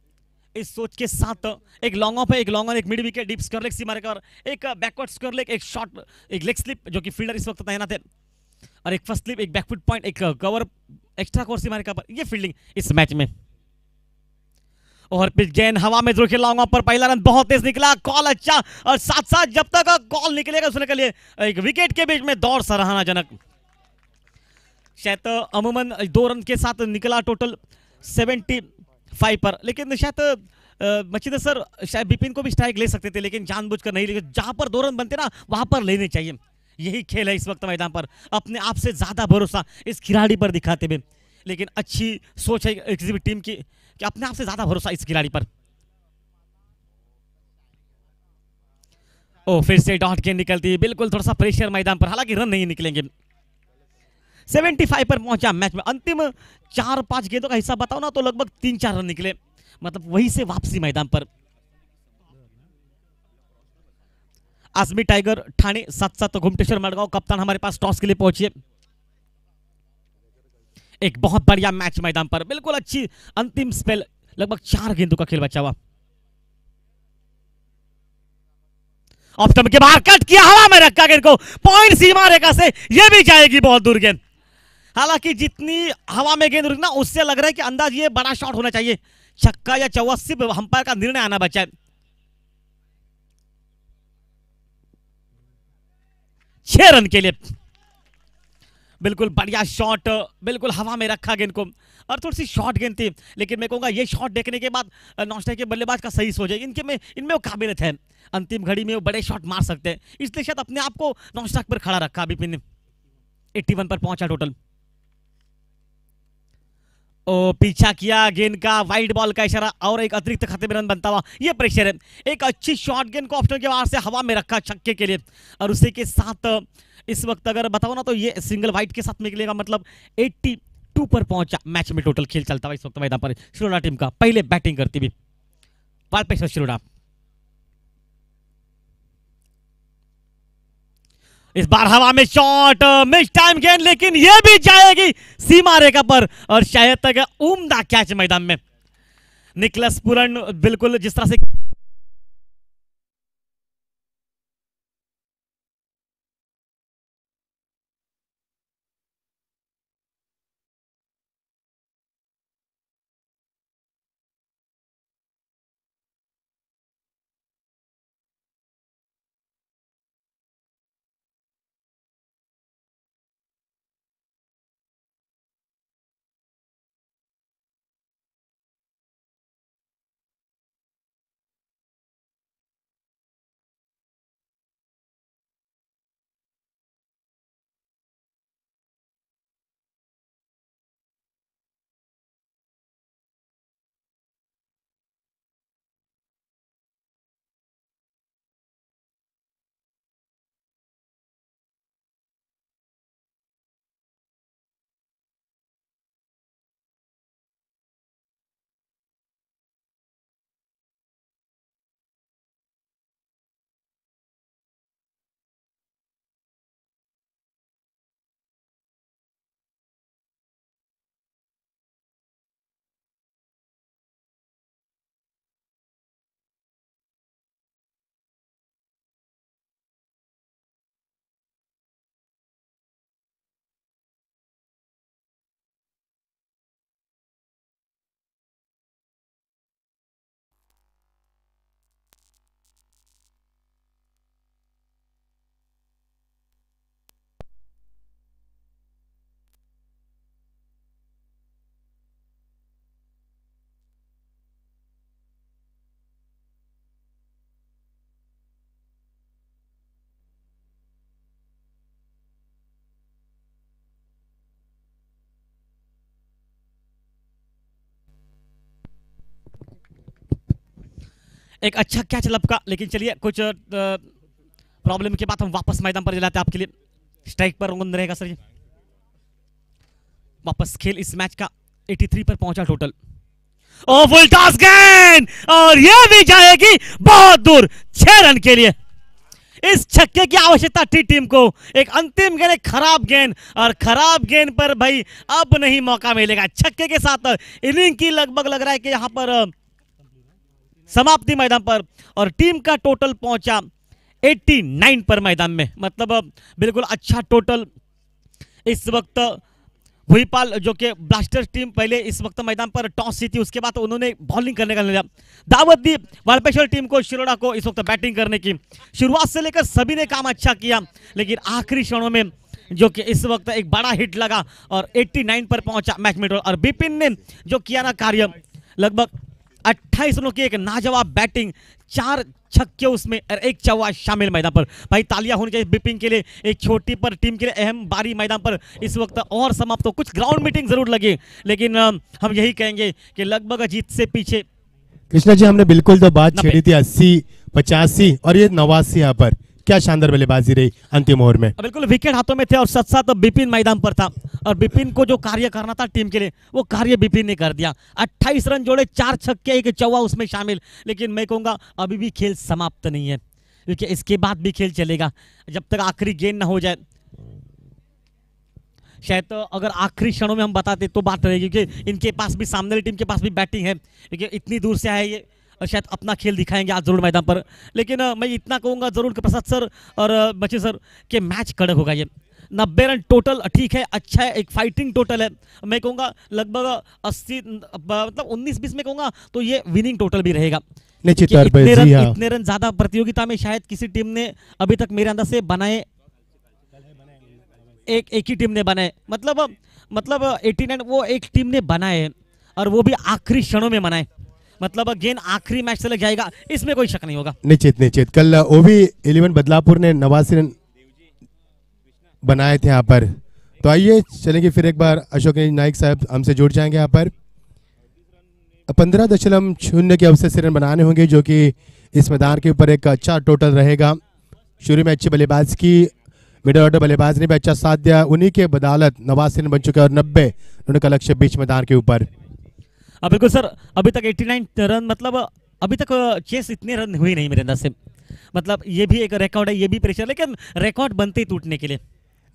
इस सोच के साथ एक लॉन्ग ऑफ है एक लॉन्ग ऑन एक mid wicket deep square leg सीमा रेकर एक बैकवर्ड स्क्वायर लेग एक शॉट एक लेग स्लिप जो कि फील्डर इस वक्त तैनात है और एक फर्स्ट स्लिप एक बैकफुट पॉइंट एक कवर एक्स्ट्रा कोर्स सीमा रेखा पर यह फील्डिंग इस मैच में और पिच गेंद हवा में जो लॉन्ग ऑफ पर पहला रन बहुत तेज निकला कॉल अच्छा और साथ साथ जब तक कॉल निकलेगा सुनने के लिए एक विकेट के बीच में दौड़ जनक शायद अमूमन दो रन के साथ निकला टोटल सेवेंटी फाइव पर लेकिन शायद मचिंदर सर शायद बिपिन को भी स्ट्राइक ले सकते थे लेकिन जानबूझकर नहीं लेकिन जहां पर दो रन बनते ना वहां पर लेने चाहिए यही खेल है इस वक्त मैदान पर अपने आप से ज़्यादा भरोसा इस खिलाड़ी पर दिखाते हुए लेकिन अच्छी सोच है किसी भी टीम की कि अपने आप से ज़्यादा भरोसा इस खिलाड़ी पर ओ फिर से डॉट गेंद निकलती है बिल्कुल थोड़ा सा प्रेशर मैदान पर हालांकि रन नहीं निकलेंगे 75 पर पहुंचा मैच में अंतिम चार पांच गेंदों का हिस्सा बताओ ना तो लगभग तीन चार रन निकले मतलब वहीं से वापसी मैदान पर आजमी टाइगर ठाणे सात सात घुमटेश्वर मडगांव कप्तान हमारे पास टॉस के लिए पहुंचे एक बहुत बढ़िया मैच मैदान पर बिल्कुल अच्छी अंतिम स्पेल लगभग चार गेंदों का खेल बचा हुआ ऑप्टम के बाहर कट किया हवा में रखा गेंद को पॉइंट सीमा रेखा से यह भी जाएगी बहुत दूर गेंद हालांकि जितनी हवा में गेंद रुकना ना उससे लग रहा है कि अंदाज ये बड़ा शॉट होना चाहिए छक्का या चौवासी हम्पायर का निर्णय आना बचा है छह रन के लिए बिल्कुल बढ़िया शॉट बिल्कुल हवा में रखा गेंद को और थोड़ी सी शॉर्ट गेंद थी लेकिन मैं कहूंगा ये शॉट देखने के बाद नौशा के बल्लेबाज का सही सोच है इनके में इनमें वो काबिलियत है अंतिम घड़ी में वो बड़े शॉट मार सकते हैं इसलिए शायद अपने आप को नौशाक पर खड़ा रखा अभी पिन एट्टी पर पहुंचा टोटल ओ पीछा किया गेंद का वाइड बॉल का इशारा और एक अतिरिक्त खतरे में रन बनता हुआ यह प्रेशर है एक अच्छी शॉट गेंद को ऑप्शन के बाहर से हवा में रखा छक्के के लिए और उसी के साथ इस वक्त अगर बताओ ना तो ये सिंगल वाइट के साथ निकलेगा मतलब 82 पर पहुंचा मैच में टोटल खेल चलता हुआ इस वक्त मैदान पर शिरोडा टीम का पहले बैटिंग करती हुई बाल पेशर शिरोडा इस बार हवा में शॉट मिस टाइम गेंद लेकिन यह भी जाएगी सीमा रेखा पर और शायद तक उमदा कैच मैदान में निकलस पुरन बिल्कुल जिस तरह से एक अच्छा कैच लपका लेकिन चलिए कुछ प्रॉब्लम के बाद हम वापस मैदान पर जलाते हैं आपके लिए स्ट्राइक पर रोगन रहेगा सर ये वापस खेल इस मैच का 83 पर पहुंचा टोटल और गेंद और यह भी जाएगी बहुत दूर छह रन के लिए इस छक्के की आवश्यकता थी टीम को एक अंतिम गेंद खराब गेंद और खराब गेंद पर भाई अब नहीं मौका मिलेगा छक्के के साथ इनिंग की लगभग लग रहा है कि यहां पर समाप्ति मैदान पर और टीम का टोटल पहुंचा 89 पर मैदान में मतलब बिल्कुल अच्छा टोटल इस वक्त भूपाल जो कि ब्लास्टर्स टीम पहले इस वक्त मैदान पर टॉस जीती उसके बाद उन्होंने बॉलिंग करने का लिया दावत दी वालपेश्वर टीम को शिरोड़ा को इस वक्त बैटिंग करने की शुरुआत से लेकर सभी ने काम अच्छा किया लेकिन आखिरी क्षणों में जो कि इस वक्त एक बड़ा हिट लगा और 89 पर पहुंचा मैच में और बिपिन ने जो किया ना कार्य लगभग अट्ठाईस रनों की एक नाजवाब बैटिंग चार छक्के उसमें और एक चौवा शामिल मैदान पर भाई तालियां होनी चाहिए बिपिंग के लिए एक छोटी पर टीम के लिए अहम बारी मैदान पर इस वक्त और समाप्त हो कुछ ग्राउंड मीटिंग जरूर लगे लेकिन हम यही कहेंगे कि लगभग अजीत से पीछे कृष्णा जी हमने बिल्कुल तो बात छेड़ी थी अस्सी पचासी और ये नवासी यहाँ पर क्या शानदार बल्लेबाजी रही अंतिम ओवर में हाँ, बिल्कुल विकेट हाथों में थे और साथ साथ बिपिन मैदान पर था और बिपिन को जो कार्य करना था टीम के लिए वो कार्य बिपिन ने कर दिया 28 रन जोड़े चार छक्के एक चौवा उसमें शामिल लेकिन मैं कहूंगा अभी भी खेल समाप्त नहीं है क्योंकि इसके बाद भी खेल चलेगा जब तक आखिरी गेंद ना हो जाए शायद तो अगर आखिरी क्षणों में हम बताते तो बात रहेगी क्योंकि इनके पास भी सामने वाली टीम के पास भी बैटिंग है क्योंकि इतनी दूर से आए ये शायद अपना खेल दिखाएंगे आज जरूर मैदान पर लेकिन मैं इतना कहूँगा जरूर प्रसाद सर और बचे सर कि मैच कड़क होगा ये नब्बे रन टोटल ठीक है अच्छा है एक फाइटिंग टोटल है मैं कहूँगा लगभग अस्सी मतलब उन्नीस बीस में कहूँगा तो ये विनिंग टोटल भी रहेगा इतने रन हाँ। इतने रन ज्यादा प्रतियोगिता में शायद किसी टीम ने अभी तक मेरे अंदर से बनाए एक एक ही टीम ने बनाए मतलब मतलब 89 वो एक टीम ने बनाए और वो भी आखिरी क्षणों में बनाए मतलब गेंद आखिरी मैच से लग जाएगा इसमें कोई शक नहीं होगा निश्चित निश्चित कल ओवी इलेवन बदलापुर ने नवासी रन बनाए थे यहाँ पर तो आइए चलेंगे फिर एक बार अशोक नाइक साहब हमसे जुड़ जाएंगे यहाँ पर पंद्रह दशमलव शून्य के अवसर से रन बनाने होंगे जो कि इस मैदान के ऊपर एक अच्छा टोटल रहेगा शुरू में अच्छी बल्लेबाज की मिडल ऑर्डर बल्लेबाज ने भी अच्छा साथ दिया उन्हीं के बदालत नवासी रन बन चुके और नब्बे उन्होंने का लक्ष्य बीच मैदान के ऊपर हाँ, बिल्कुल सर अभी तक 89 रन मतलब अभी तक चेस इतने रन हुए नहीं मेरे अंदर से मतलब ये भी एक रिकॉर्ड है ये भी प्रेशर लेकिन रिकॉर्ड बनते ही टूटने के लिए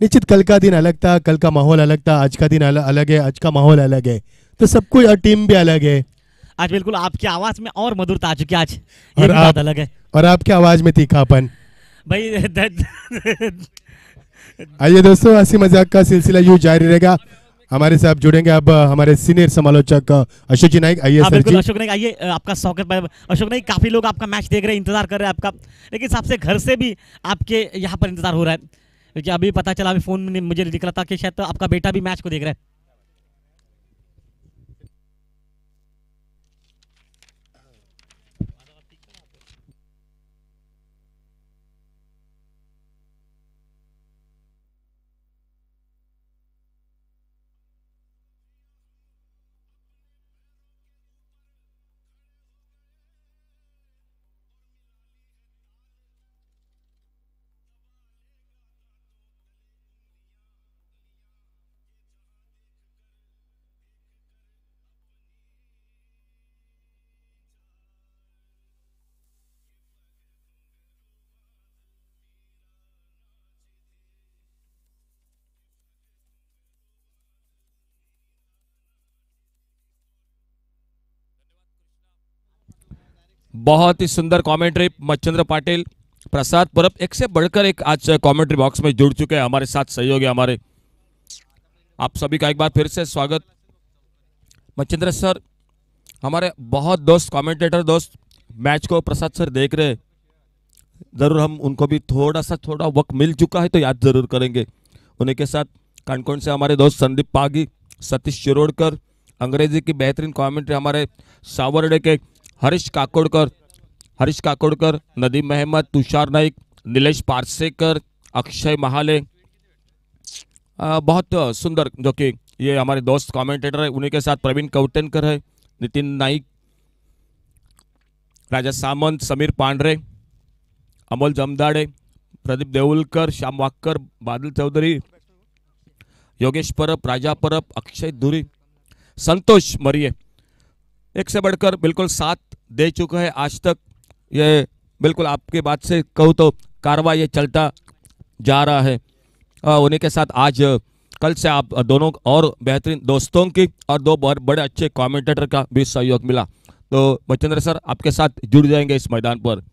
निश्चित कल का दिन अलग था कल का माहौल अलग था आज का दिन अलग है आज का माहौल अलग है तो सब कुछ और टीम भी अलग है आज बिल्कुल आपकी आवाज में और मधुरता आ चुकी आज ये और आप, अलग है और आपकी आवाज में तीखापन भाई आइए दोस्तों हंसी मजाक का सिलसिला यू जारी रहेगा हमारे साथ जुड़ेंगे अब हमारे सीनियर समालोचक अशोक जी नाइक आइए हाँ, जी अशोक नाइक आइए आपका स्वागत अशोक नाइक काफी लोग आपका मैच देख रहे हैं इंतजार कर रहे हैं आपका लेकिन सबसे घर से भी आपके यहाँ पर इंतजार हो रहा है क्योंकि अभी पता चला अभी फोन में मुझे निकला था कि शायद तो आपका बेटा भी मैच को देख रहा है बहुत ही सुंदर कॉमेंट्री मच्छंद्र पाटिल प्रसाद परब एक से बढ़कर एक आज कॉमेंट्री बॉक्स में जुड़ चुके हैं हमारे साथ सहयोगी हमारे आप सभी का एक बार फिर से स्वागत मच्छिंद्र सर हमारे बहुत दोस्त कमेंटेटर दोस्त मैच को प्रसाद सर देख रहे ज़रूर हम उनको भी थोड़ा सा थोड़ा वक्त मिल चुका है तो याद ज़रूर करेंगे उन्हीं के साथ कानकोन से हमारे दोस्त संदीप पागी सतीश चिरोडकर अंग्रेजी की बेहतरीन कमेंट्री हमारे सावरडे के हरीश काकोड़कर हरीश काकोड़कर नदीम मेहमद तुषार नाइक निलेश पारसेकर अक्षय महाले बहुत सुंदर जो कि ये हमारे दोस्त कमेंटेटर है उन्हीं के साथ प्रवीण कौटनकर है नितिन नाइक राजा सामंत समीर पांडरे अमोल जमदाड़े प्रदीप देउलकर श्याम वाक्कर बादल चौधरी योगेश परब राजा परब अक्षय धुरी संतोष मरिये एक से बढ़कर बिल्कुल साथ दे चुका है आज तक ये बिल्कुल आपके बात से कहूँ तो कारवा ये चलता जा रहा है उन्हीं के साथ आज कल से आप दोनों और बेहतरीन दोस्तों की और दो बहुत बड़े अच्छे कमेंटेटर का भी सहयोग मिला तो बचेंद्र सर आपके साथ जुड़ जाएंगे इस मैदान पर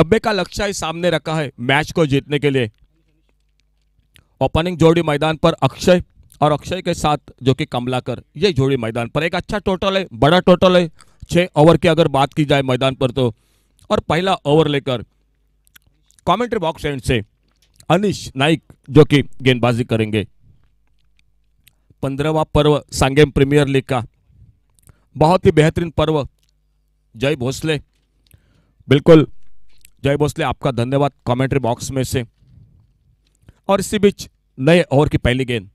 नब्बे का लक्ष्य ही सामने रखा है मैच को जीतने के लिए ओपनिंग जोड़ी मैदान पर अक्षय और अक्षय के साथ जो कि कमलाकर ये जोड़ी मैदान पर एक अच्छा टोटल है बड़ा टोटल है छः ओवर की अगर बात की जाए मैदान पर तो और पहला ओवर लेकर कमेंट्री बॉक्स एंड से अनिश नाइक जो कि गेंदबाजी करेंगे पंद्रहवा पर्व सांगेम प्रीमियर लीग का बहुत ही बेहतरीन पर्व जय भोसले बिल्कुल जय भोसले आपका धन्यवाद कमेंट्री बॉक्स में से और इसी बीच नए ओवर की पहली गेंद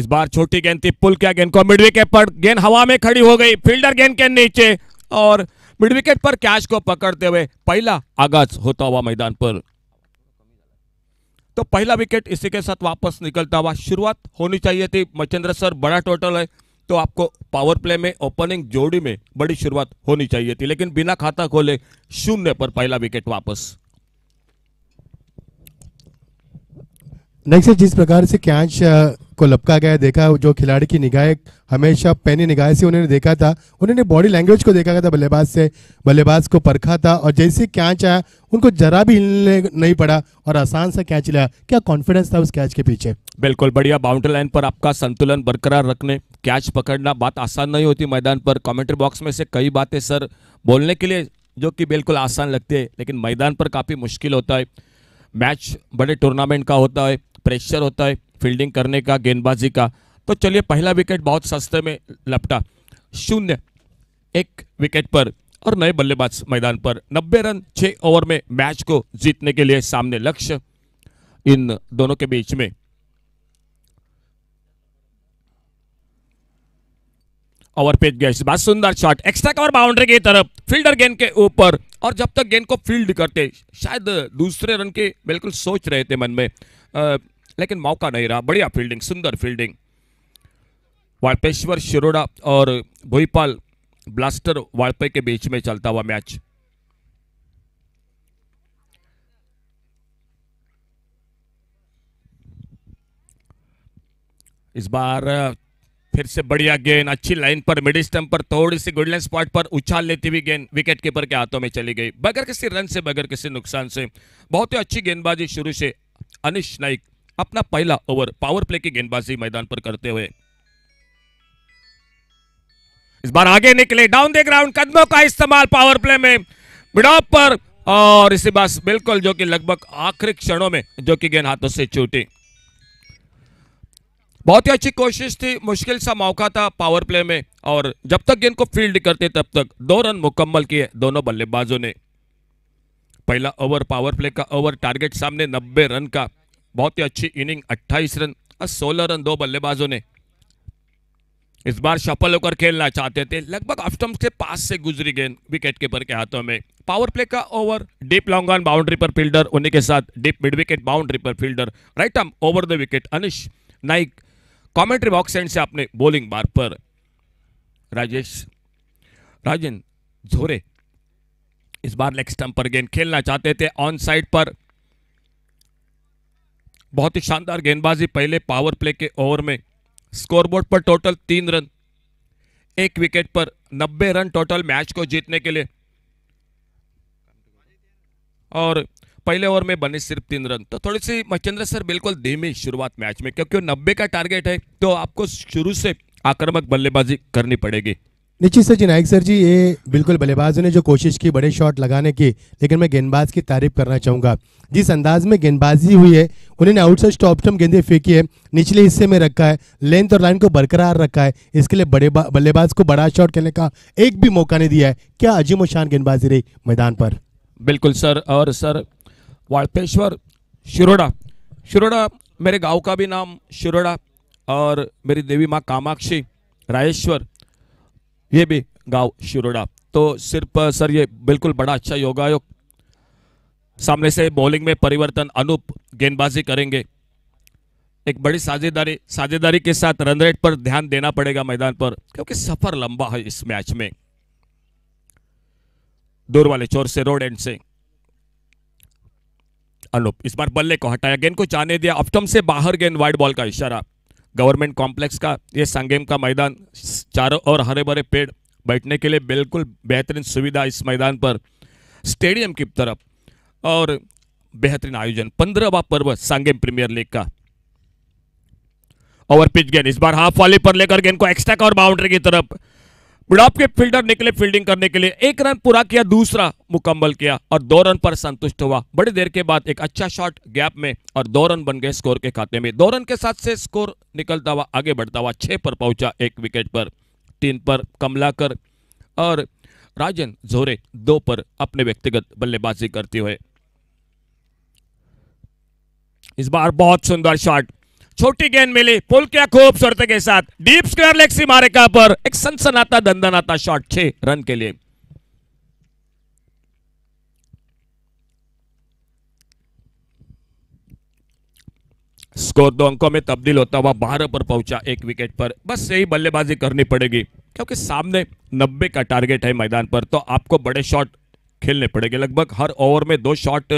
इस बार छोटी गेंद थी पुल क्या गेंद को मिड विकेट पर गेंद हवा में खड़ी हो गई फील्डर गेंद के नीचे और मिड विकेट पर कैच को पकड़ते हुए पहला आगाज होता हुआ मैदान पर तो पहला विकेट इसी के साथ वापस निकलता हुआ शुरुआत होनी चाहिए थी मचेंद्र सर बड़ा टोटल है तो आपको पावर प्ले में ओपनिंग जोड़ी में बड़ी शुरुआत होनी चाहिए थी लेकिन बिना खाता खोले शून्य पर पहला विकेट वापस नहीं सर जिस प्रकार से कैच को लपका गया देखा जो खिलाड़ी की निगाह हमेशा पैनी निगाह से उन्होंने देखा था उन्होंने बॉडी लैंग्वेज को देखा था बल्लेबाज से बल्लेबाज को परखा था और जैसे कैच आया उनको जरा भी हिलने नहीं पड़ा और आसान सा कैच लिया क्या कॉन्फिडेंस था उस कैच के पीछे बिल्कुल बढ़िया बाउंड्री लाइन पर आपका संतुलन बरकरार रखने कैच पकड़ना बात आसान नहीं होती मैदान पर कॉमेंट्री बॉक्स में से कई बातें सर बोलने के लिए जो कि बिल्कुल आसान लगती है लेकिन मैदान पर काफ़ी मुश्किल होता है मैच बड़े टूर्नामेंट का होता है प्रेशर होता है फील्डिंग करने का गेंदबाजी का तो चलिए पहला विकेट बहुत सस्ते में लपटा शून्य एक विकेट पर और नए बल्लेबाज मैदान पर 90 रन छः ओवर में मैच को जीतने के लिए सामने लक्ष्य इन दोनों के बीच में ओवर पेज गया इस बात सुंदर शॉट एक्स्ट्रा कवर बाउंड्री की तरफ फील्डर गेंद के ऊपर और जब तक गेंद को फील्ड करते शायद दूसरे रन के बिल्कुल सोच रहे थे मन में आ, लेकिन मौका नहीं रहा बढ़िया फील्डिंग सुंदर फील्डिंग वाड़पेश्वर शिरोड़ा और भोईपाल ब्लास्टर वाड़पे के बीच में चलता हुआ मैच इस बार फिर से बढ़िया गेंद अच्छी लाइन पर मिड स्टम्प पर थोड़ी सी गुडलैंड स्पॉट पर उछाल लेती हुई गेंद विकेट कीपर के हाथों में चली गई बगैर किसी रन से बगैर किसी नुकसान से बहुत ही अच्छी गेंदबाजी शुरू से अनिश नाइक अपना पहला ओवर पावर प्ले की गेंदबाजी मैदान पर करते हुए इस बार आगे निकले डाउन द ग्राउंड कदमों का इस्तेमाल पावर प्ले में मिडॉप पर और इसी बात बिल्कुल जो कि लगभग आखिरी क्षणों में जो कि गेंद हाथों से छूटी बहुत ही अच्छी कोशिश थी मुश्किल सा मौका था पावर प्ले में और जब तक गेंद को फील्ड करते तब तक दो रन मुकम्मल किए दोनों बल्लेबाजों ने पहला ओवर पावर प्ले का ओवर टारगेट सामने 90 रन का बहुत ही अच्छी इनिंग 28 रन और सोलह रन दो बल्लेबाजों ने इस बार शफल होकर खेलना चाहते थे लगभग ऑफ के पास से गुजरी गेंद विकेट कीपर के हाथों में पावर प्ले का over deep long on boundary पर फील्डर उन्हीं के साथ डीप मिड विकेट बाउंड्री पर fielder right arm over the wicket Anish Naik commentary box end से अपने बॉलिंग बार पर राजेश राजन झोरे इस बार लेग स्टंप पर गेंद खेलना चाहते थे ऑन साइड पर बहुत ही शानदार गेंदबाजी पहले पावर प्ले के ओवर में स्कोरबोर्ड पर टोटल तीन रन एक विकेट पर नब्बे रन टोटल मैच को जीतने के लिए और पहले ओवर में बने सिर्फ तीन रन तो थोड़ी सी मचंद्र सर बिल्कुल धीमी शुरुआत मैच में क्योंकि नब्बे का टारगेट है तो आपको शुरू से आक्रमक बल्लेबाजी करनी पड़ेगी निश्चित सर जी नायक सर जी ये बिल्कुल बल्लेबाजों ने जो कोशिश की बड़े शॉट लगाने की लेकिन मैं गेंदबाज की तारीफ करना चाहूँगा जिस अंदाज में गेंदबाजी हुई है उन्होंने आउटसाइड स्टॉप स्टम्प गेंदे फेंकी है निचले हिस्से में रखा है लेंथ और लाइन को बरकरार रखा है इसके लिए बड़े बल्लेबाज को बड़ा शॉट खेलने का एक भी मौका नहीं दिया है क्या अजीम शान गेंदबाजी रही मैदान पर बिल्कुल सर और सर वाड़पेश्वर शिरोड़ा शिरोड़ा मेरे गाँव का भी नाम शिरोड़ा और मेरी देवी माँ कामाक्षी रायेश्वर ये भी गांव शिरोडा तो सिर्फ सर ये बिल्कुल बड़ा अच्छा योगायोग सामने से बॉलिंग में परिवर्तन अनूप गेंदबाजी करेंगे एक बड़ी साझेदारी साझेदारी के साथ रन रेट पर ध्यान देना पड़ेगा मैदान पर क्योंकि सफर लंबा है इस मैच में दूर वाले चोर से रोड एंड से अनूप इस बार बल्ले को हटाया गेंद को जाने दिया अपटम से बाहर गेंद वाइड बॉल का इशारा गवर्नमेंट कॉम्प्लेक्स का ये संगेम का मैदान चारों ओर हरे भरे पेड़ बैठने के लिए बिल्कुल बेहतरीन सुविधा इस मैदान पर स्टेडियम की तरफ और बेहतरीन आयोजन पंद्रहवा पर्व सांगेम प्रीमियर लीग का ओवर पिच गेंद इस बार हाफ वाली पर लेकर गेंद को एक्स्ट्रा और बाउंड्री की तरफ बुढ़ाप के फील्डर निकले फील्डिंग करने के लिए एक रन पूरा किया दूसरा मुकम्मल किया और दो रन पर संतुष्ट हुआ बड़ी देर के बाद एक अच्छा शॉट गैप में और दो रन बन गए स्कोर के खाते में दो रन के साथ से स्कोर निकलता हुआ आगे बढ़ता हुआ छह पर पहुंचा एक विकेट पर तीन पर कमलाकर और राजन जोरे दो पर अपने व्यक्तिगत बल्लेबाजी करते हुए इस बार बहुत सुंदर शॉट छोटी गेंद मिली पुल क्या खूबसूरत के साथ डीप स्क्वायर लेग सी का पर एक सनसनाता दंदनाता शॉट छे रन के लिए स्कोर दो अंकों में तब्दील होता हुआ बारह पर पहुंचा एक विकेट पर बस यही बल्लेबाजी करनी पड़ेगी क्योंकि सामने नब्बे का टारगेट है मैदान पर तो आपको बड़े शॉट खेलने पड़ेंगे लगभग हर ओवर में दो शॉट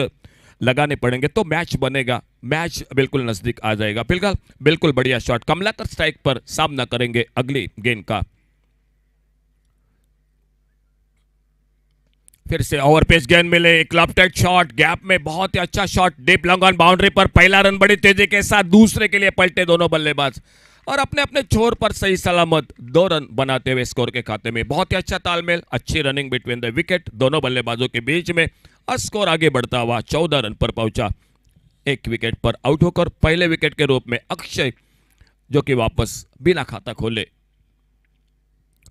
लगाने पड़ेंगे तो मैच बनेगा मैच बिल्कुल नज़दीक आ जाएगा बिल्कुल बिल्कुल बढ़िया शॉट कमलाकर स्ट्राइक पर सामना करेंगे अगली गेंद का फिर से ओवर पेस गेंद मिले एक लफ्टेड शॉट गैप में बहुत ही अच्छा shot deep long on boundary पर पहला रन बड़ी तेजी के साथ दूसरे के लिए पलटे दोनों बल्लेबाज और अपने अपने छोर पर सही सलामत दो रन बनाते हुए स्कोर के खाते में बहुत ही अच्छा तालमेल अच्छी रनिंग बिटवीन द विकेट दोनों बल्लेबाजों के बीच में और स्कोर आगे बढ़ता हुआ चौदह रन पर पहुंचा एक विकेट पर आउट होकर पहले विकेट के रूप में अक्षय जो कि वापस बिना खाता खोले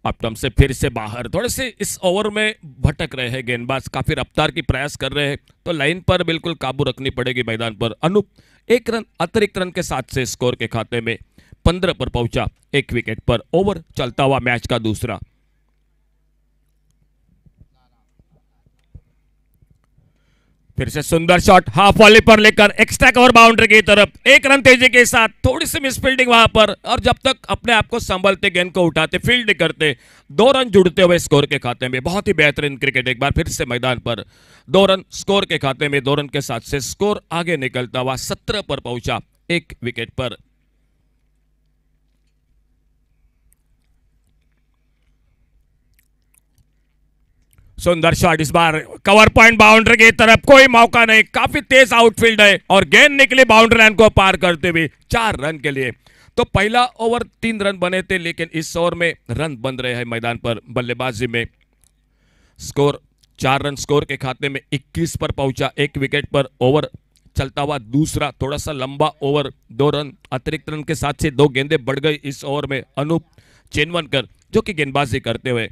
अपटम से फिर से बाहर थोड़े से इस ओवर में भटक रहे हैं गेंदबाज काफी रफ्तार की प्रयास कर रहे हैं तो लाइन पर बिल्कुल काबू रखनी पड़ेगी मैदान पर अनुप एक रन अतिरिक्त रन के साथ से स्कोर के खाते में पंद्रह पर पहुंचा एक विकेट पर ओवर चलता हुआ मैच का दूसरा फिर से सुंदर शॉट हाफ वॉली पर लेकर एक्स्ट्रा कवर बाउंड्री की तरफ एक रन तेजी के साथ थोड़ी सी मिसफील्डिंग वहां पर और जब तक अपने आप को संभलते गेंद को उठाते फील्ड करते दो रन जुड़ते हुए स्कोर के खाते में बहुत ही बेहतरीन क्रिकेट एक बार फिर से मैदान पर दो रन स्कोर के खाते में दो रन के साथ से स्कोर आगे निकलता हुआ सत्रह पर पहुंचा एक विकेट पर सुंदर शॉट इस बार कवर पॉइंट बाउंड्री की तरफ कोई मौका नहीं काफी तेज आउटफील्ड है और गेंद निकली बाउंड्री लाइन को पार करते हुए चार रन के लिए तो पहला ओवर तीन रन बने थे लेकिन इस ओवर में रन बन रहे हैं मैदान पर बल्लेबाजी में स्कोर चार रन स्कोर के खाते में 21 पर पहुंचा एक विकेट पर ओवर चलता हुआ दूसरा थोड़ा सा लंबा ओवर दो रन अतिरिक्त रन के साथ से दो गेंदे बढ़ गई इस ओवर में अनूप चेनवनकर जो कि गेंदबाजी करते हुए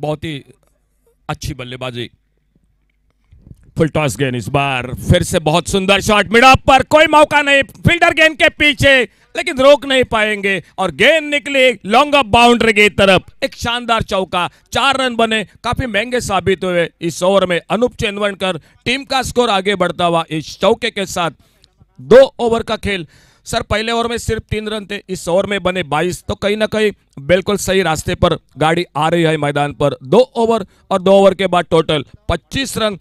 बहुत ही अच्छी बल्लेबाजी फुल टॉस गेंद इस बार फिर से बहुत सुंदर शॉट मिडअप पर कोई मौका नहीं फील्डर गेंद के पीछे लेकिन रोक नहीं पाएंगे और गेंद निकली लॉन्ग ऑफ बाउंड्री की तरफ एक शानदार चौका चार रन बने काफी महंगे साबित हुए इस ओवर में अनुप चंदवनकर टीम का स्कोर आगे बढ़ता हुआ इस चौके के साथ दो ओवर का खेल सर पहले ओवर में सिर्फ तीन रन थे इस ओवर में बने 22 तो कहीं ना कहीं बिल्कुल सही रास्ते पर गाड़ी आ रही है मैदान पर दो ओवर और दो ओवर के बाद टोटल 25 रन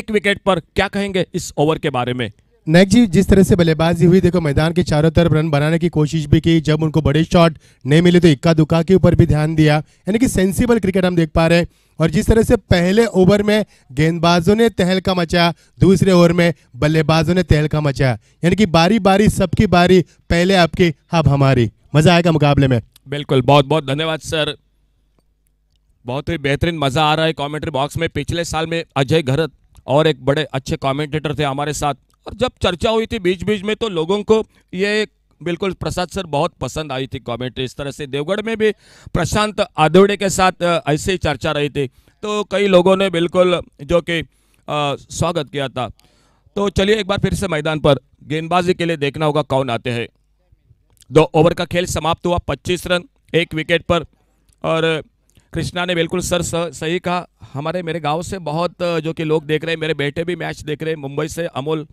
एक विकेट पर क्या कहेंगे इस ओवर के बारे में नायक जी जिस तरह से बल्लेबाजी हुई देखो मैदान के चारों तरफ रन बनाने की कोशिश भी की जब उनको बड़े शॉट नहीं मिले तो इक्का दुक्का के ऊपर भी ध्यान दिया यानी कि सेंसिबल क्रिकेट हम देख पा रहे हैं और जिस तरह से पहले ओवर में गेंदबाजों ने तहलका मचाया दूसरे ओवर में बल्लेबाजों ने तहलका मचाया यानी कि बारी बारी सबकी बारी पहले आपकी हब हमारी मजा आएगा मुकाबले में बिल्कुल बहुत बहुत धन्यवाद सर बहुत ही बेहतरीन मजा आ रहा है कॉमेंट्री बॉक्स में पिछले साल में अजय घरत और एक बड़े अच्छे कॉमेंटेटर थे हमारे साथ और जब चर्चा हुई थी बीच बीच में तो लोगों को ये बिल्कुल प्रसाद सर बहुत पसंद आई थी कॉमेंट्री इस तरह से देवगढ़ में भी प्रशांत आदोड़े के साथ ऐसे ही चर्चा रही थी तो कई लोगों ने बिल्कुल जो कि स्वागत किया था तो चलिए एक बार फिर से मैदान पर गेंदबाजी के लिए देखना होगा कौन आते हैं दो ओवर का खेल समाप्त हुआ 25 रन एक विकेट पर और कृष्णा ने बिल्कुल सर सही कहा हमारे मेरे गांव से बहुत जो कि लोग देख रहे हैं मेरे बेटे भी मैच देख रहे हैं मुंबई से अमोल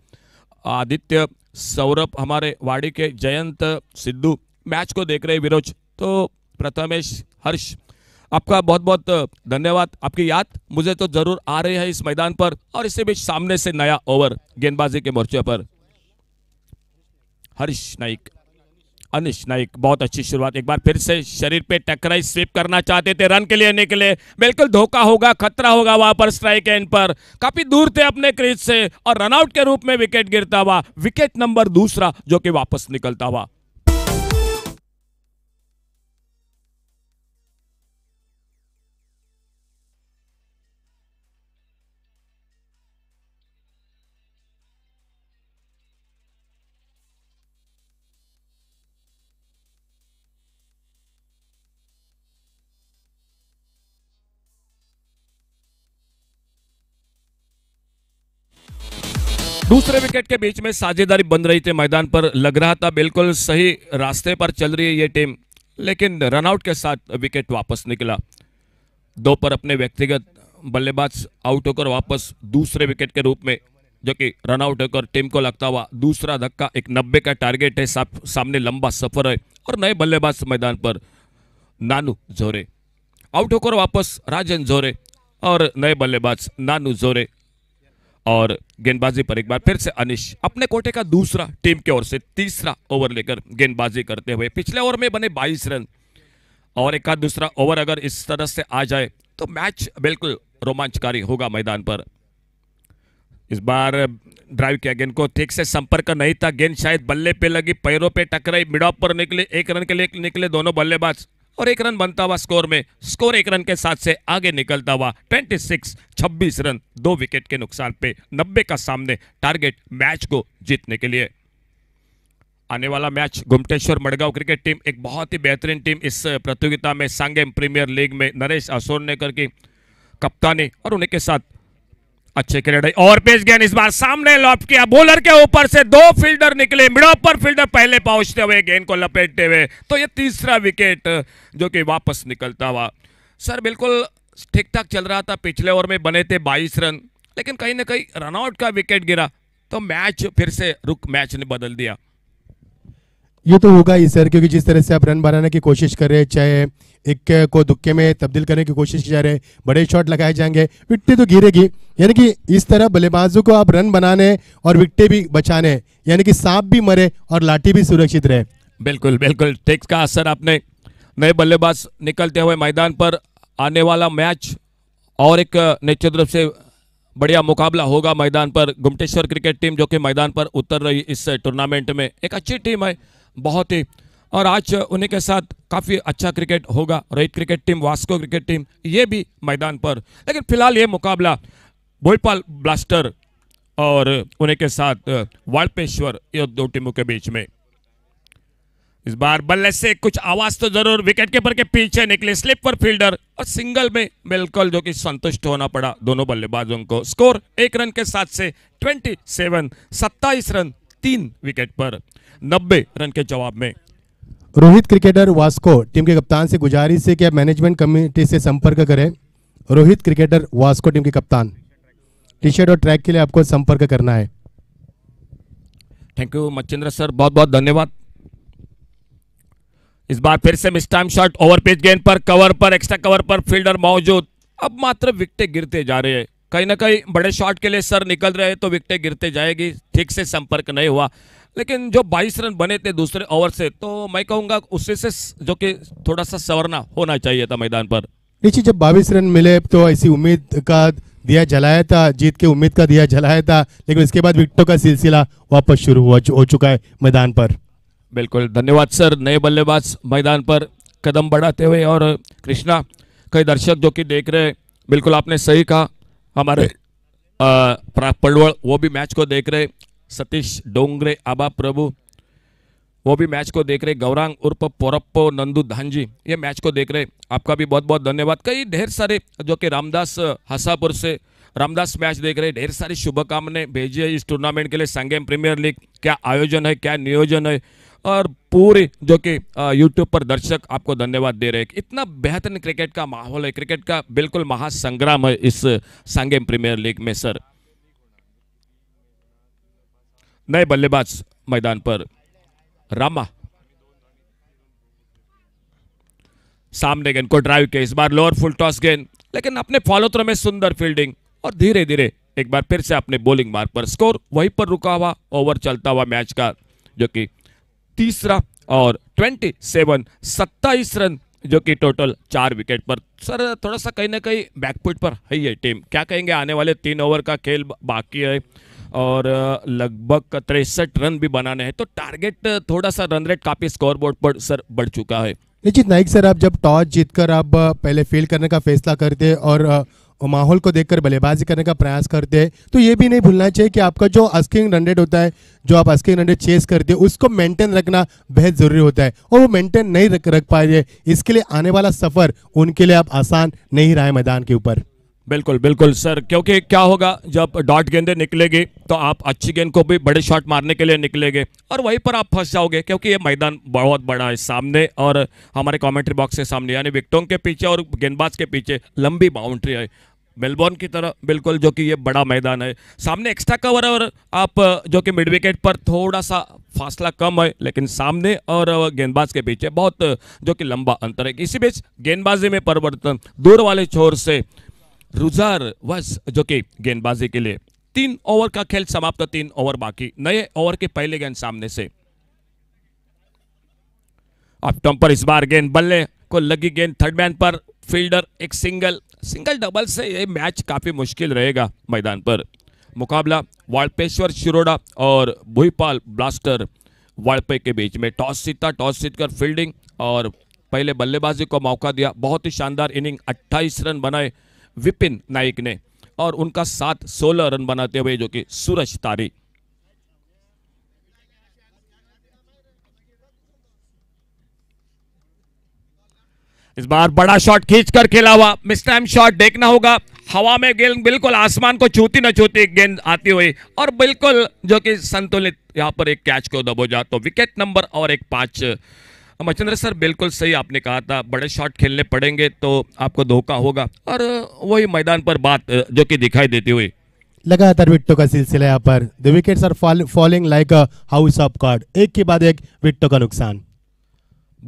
आदित्य सौरभ हमारे वाड़ी के जयंत सिद्धू मैच को देख रहे हैं विरोज तो प्रथमेश हर्ष आपका बहुत बहुत धन्यवाद आपकी याद मुझे तो जरूर आ रही है इस मैदान पर और इसे भी सामने से नया ओवर गेंदबाजी के मोर्चे पर हर्ष नाइक अनिश नाइक बहुत अच्छी शुरुआत एक बार फिर से शरीर पे टकराई स्वीप करना चाहते थे रन के लिए निकले बिल्कुल धोखा होगा खतरा होगा वहां पर स्ट्राइक एंड पर काफी दूर थे अपने क्रीज से और रनआउट के रूप में विकेट गिरता हुआ विकेट नंबर दूसरा जो कि वापस निकलता हुआ दूसरे विकेट के बीच में साझेदारी बन रही थी मैदान पर लग रहा था बिल्कुल सही रास्ते पर चल रही है ये टीम लेकिन रनआउट के साथ विकेट वापस निकला दो पर अपने व्यक्तिगत बल्लेबाज आउट होकर वापस दूसरे विकेट के रूप में जो कि रनआउट होकर टीम को लगता हुआ दूसरा धक्का एक नब्बे का टारगेट है सामने लंबा सफर है और नए बल्लेबाज मैदान पर नानू जोरे आउट होकर वापस राजन जोरे और नए बल्लेबाज नानू जोरे और गेंदबाजी पर एक बार फिर से अनिश अपने कोटे का दूसरा टीम की ओर से तीसरा ओवर लेकर गेंदबाजी करते हुए पिछले ओवर में बने 22 रन और एक आध दूसरा ओवर अगर इस तरह से आ जाए तो मैच बिल्कुल रोमांचकारी होगा मैदान पर इस बार ड्राइव किया गेंद को ठीक से संपर्क नहीं था गेंद शायद बल्ले पे लगी पैरों पे टकराई मिड ऑफ पर निकले एक रन के लिए निकले दोनों बल्लेबाज और एक रन बनता हुआ स्कोर में स्कोर एक रन के साथ से आगे निकलता हुआ 26 26 रन दो विकेट के नुकसान पे 90 का सामने टारगेट मैच को जीतने के लिए आने वाला match Gumteshwar Madgaon cricket team एक बहुत ही बेहतरीन टीम इस प्रतियोगिता में सांगेम प्रीमियर लीग में नरेश असोरनेकर की कप्तानी और उनके साथ अच्छे की और पेज गेंद इस बार सामने लॉप किया बॉलर के ऊपर से दो फील्डर निकले मिड पर फील्डर पहले पहुंचते हुए गेंद को लपेटते हुए तो ये तीसरा विकेट जो कि वापस निकलता हुआ सर बिल्कुल ठीक ठाक चल रहा था पिछले ओवर में बने थे 22 रन लेकिन कहीं ना कहीं रनआउट का विकेट गिरा तो मैच फिर से रुक मैच ने बदल दिया ये तो होगा ही सर क्योंकि जिस तरह से आप रन बनाने की कोशिश कर रहे हैं चाहे एक को दुक्के में तब्दील करने की कोशिश की जा रही है बड़े शॉट लगाए जाएंगे विकटे तो गिरेगी यानी कि इस तरह बल्लेबाजों को आप रन बनाने और विकटे भी बचाने यानी कि सांप भी मरे और लाठी भी सुरक्षित रहे बिल्कुल बिल्कुल टेक्स का असर आपने नए बल्लेबाज निकलते हुए मैदान पर आने वाला मैच और एक निश्चित रूप से बढ़िया मुकाबला होगा मैदान पर गुमटेश्वर क्रिकेट टीम जो कि मैदान पर उतर रही इस टूर्नामेंट में एक अच्छी टीम है बहुत ही और आज उन्हीं के साथ काफ़ी अच्छा क्रिकेट होगा Rohit cricket team Vasco cricket team ये भी मैदान पर लेकिन फिलहाल ये मुकाबला भोपाल ब्लास्टर और उन्हीं के साथ वाल्पेश्वर ये दो टीमों के बीच में इस बार बल्ले से कुछ आवाज तो जरूर विकेट कीपर के पीछे निकले स्लिप पर फील्डर और सिंगल में बिल्कुल जो कि संतुष्ट होना पड़ा दोनों बल्लेबाजों को स्कोर एक रन के साथ से 27 सत्ताईस रन तीन विकेट पर 90 रन के जवाब में रोहित क्रिकेटर वास्को टीम के कप्तान से गुजारिश है कि आप मैनेजमेंट कमेटी से संपर्क करें रोहित क्रिकेटर वास्को टीम के कप्तान टी शर्ट और ट्रैक के लिए आपको संपर्क करना है थैंक यू मच्छिंद्र सर बहुत बहुत धन्यवाद इस बार फिर से mistime shot over pitch गेंद पर कवर पर एक्स्ट्रा कवर पर फील्डर मौजूद अब मात्र विकटे गिरते जा रहे हैं कहीं ना कहीं बड़े शॉट के लिए सर निकल रहे हैं तो विकटे गिरते जाएगी ठीक से संपर्क नहीं हुआ लेकिन जो 22 रन बने थे दूसरे ओवर से तो मैं कहूंगा उससे से जो कि थोड़ा सा सवरना होना चाहिए था मैदान पर नीचे जब बाईस रन मिले तो ऐसी उम्मीद का दिया जलाया था जीत के उम्मीद का दिया जलाया था लेकिन इसके बाद विकटों का सिलसिला वापस शुरू हुआ हो चुका है मैदान पर बिल्कुल धन्यवाद सर नए बल्लेबाज मैदान पर कदम बढ़ाते हुए और कृष्णा कई दर्शक जो कि देख रहे बिल्कुल आपने सही कहा हमारे पलवल वो भी मैच को देख रहे सतीश डोंगरे आबा प्रभु वो भी मैच को देख रहे गौरांग उर्फ पोरप्पो नंदू धान जी ये मैच को देख रहे आपका भी बहुत बहुत धन्यवाद कई ढेर सारे जो कि रामदास हसापुर से रामदास मैच देख रहे ढेर सारी शुभकामनाएं भेजी है इस टूर्नामेंट के लिए संगेम प्रीमियर लीग क्या आयोजन है क्या नियोजन है और पूरे जो कि यूट्यूब पर दर्शक आपको धन्यवाद दे रहे हैं इतना बेहतरीन क्रिकेट का माहौल है क्रिकेट का बिल्कुल महासंग्राम है इस सांगेम प्रीमियर लीग में सर नए बल्लेबाज मैदान पर रामा सामने गेंद को ड्राइव के इस बार लोअर फुल टॉस गेंद लेकिन अपने फॉलो थ्रो में सुंदर फील्डिंग और धीरे धीरे एक बार फिर से अपने बॉलिंग मार्ग पर स्कोर वहीं पर रुका हुआ ओवर चलता हुआ मैच का जो कि तीसरा और ट्वेंटी सेवन सत्ताईस रन जो कि टोटल चार विकेट पर सर थोड़ा सा कहीं ना कहीं बैकफुट पर है ये टीम क्या कहेंगे आने वाले तीन ओवर का खेल बाकी है और लगभग तिरसठ रन भी बनाने हैं तो टारगेट थोड़ा सा रन रेट काफ़ी स्कोरबोर्ड पर सर बढ़ चुका है निश्चित नाइक सर आप जब टॉस जीतकर आप पहले फील्ड करने का फैसला करते और माहौल को देखकर बल्लेबाजी करने का प्रयास करते हैं तो ये भी नहीं भूलना चाहिए कि आपका जो अस्किंग रनडेड होता है जो आप अस्किंग रनडेड चेस करते हैं उसको मेंटेन रखना बेहद ज़रूरी होता है और वो मेंटेन नहीं रख रख पा इसके लिए आने वाला सफ़र उनके लिए आप आसान नहीं रहा है मैदान के ऊपर बिल्कुल बिल्कुल सर क्योंकि क्या होगा जब डॉट गेंदे निकलेगी तो आप अच्छी गेंद को भी बड़े शॉट मारने के लिए निकलेंगे और वहीं पर आप फंस जाओगे क्योंकि ये मैदान बहुत बड़ा है सामने और हमारे कमेंट्री बॉक्स के सामने यानी विकटों के पीछे और गेंदबाज के पीछे लंबी बाउंड्री है मेलबॉर्न की तरह बिल्कुल जो कि ये बड़ा मैदान है सामने एक्स्ट्रा कवर और आप जो कि मिड विकेट पर थोड़ा सा फासला कम है लेकिन सामने और गेंदबाज के पीछे बहुत जो कि लंबा अंतर है इसी बीच गेंदबाजी में परिवर्तन दूर वाले छोर से रुजार वस जो कि गेंदबाजी के लिए तीन ओवर का खेल समाप्त तीन ओवर बाकी नए ओवर के पहले गेंद सामने से अब टम इस बार गेंद बल्ले को लगी गेंद थर्ड मैन पर फील्डर एक सिंगल सिंगल डबल से ये मैच काफी मुश्किल रहेगा मैदान पर मुकाबला वालपेश्वर शिरोडा और भूपाल ब्लास्टर वाड़पे के बीच में टॉस जीता टॉस जीतकर फील्डिंग और पहले बल्लेबाजी को मौका दिया बहुत ही शानदार इनिंग 28 रन बनाए विपिन नाइक ने और उनका साथ सोलह रन बनाते हुए जो कि सूरज तारी इस बार बड़ा शॉट खींचकर खेला हुआ मिस टाइम शॉट देखना होगा हवा में गेंद बिल्कुल आसमान को छूती न छूती गेंद आती हुई और बिल्कुल जो कि संतुलित यहां पर एक कैच को दबोजा तो विकेट नंबर और एक पांच मचंद्र सर बिल्कुल सही आपने कहा था बड़े शॉट खेलने पड़ेंगे तो आपको धोखा होगा और वही मैदान पर बात जो कि दिखाई देती हुई लगातार विट्टो का सिलसिला यहाँ पर the wickets are falling like a house of card एक के बाद एक विट्टो का नुकसान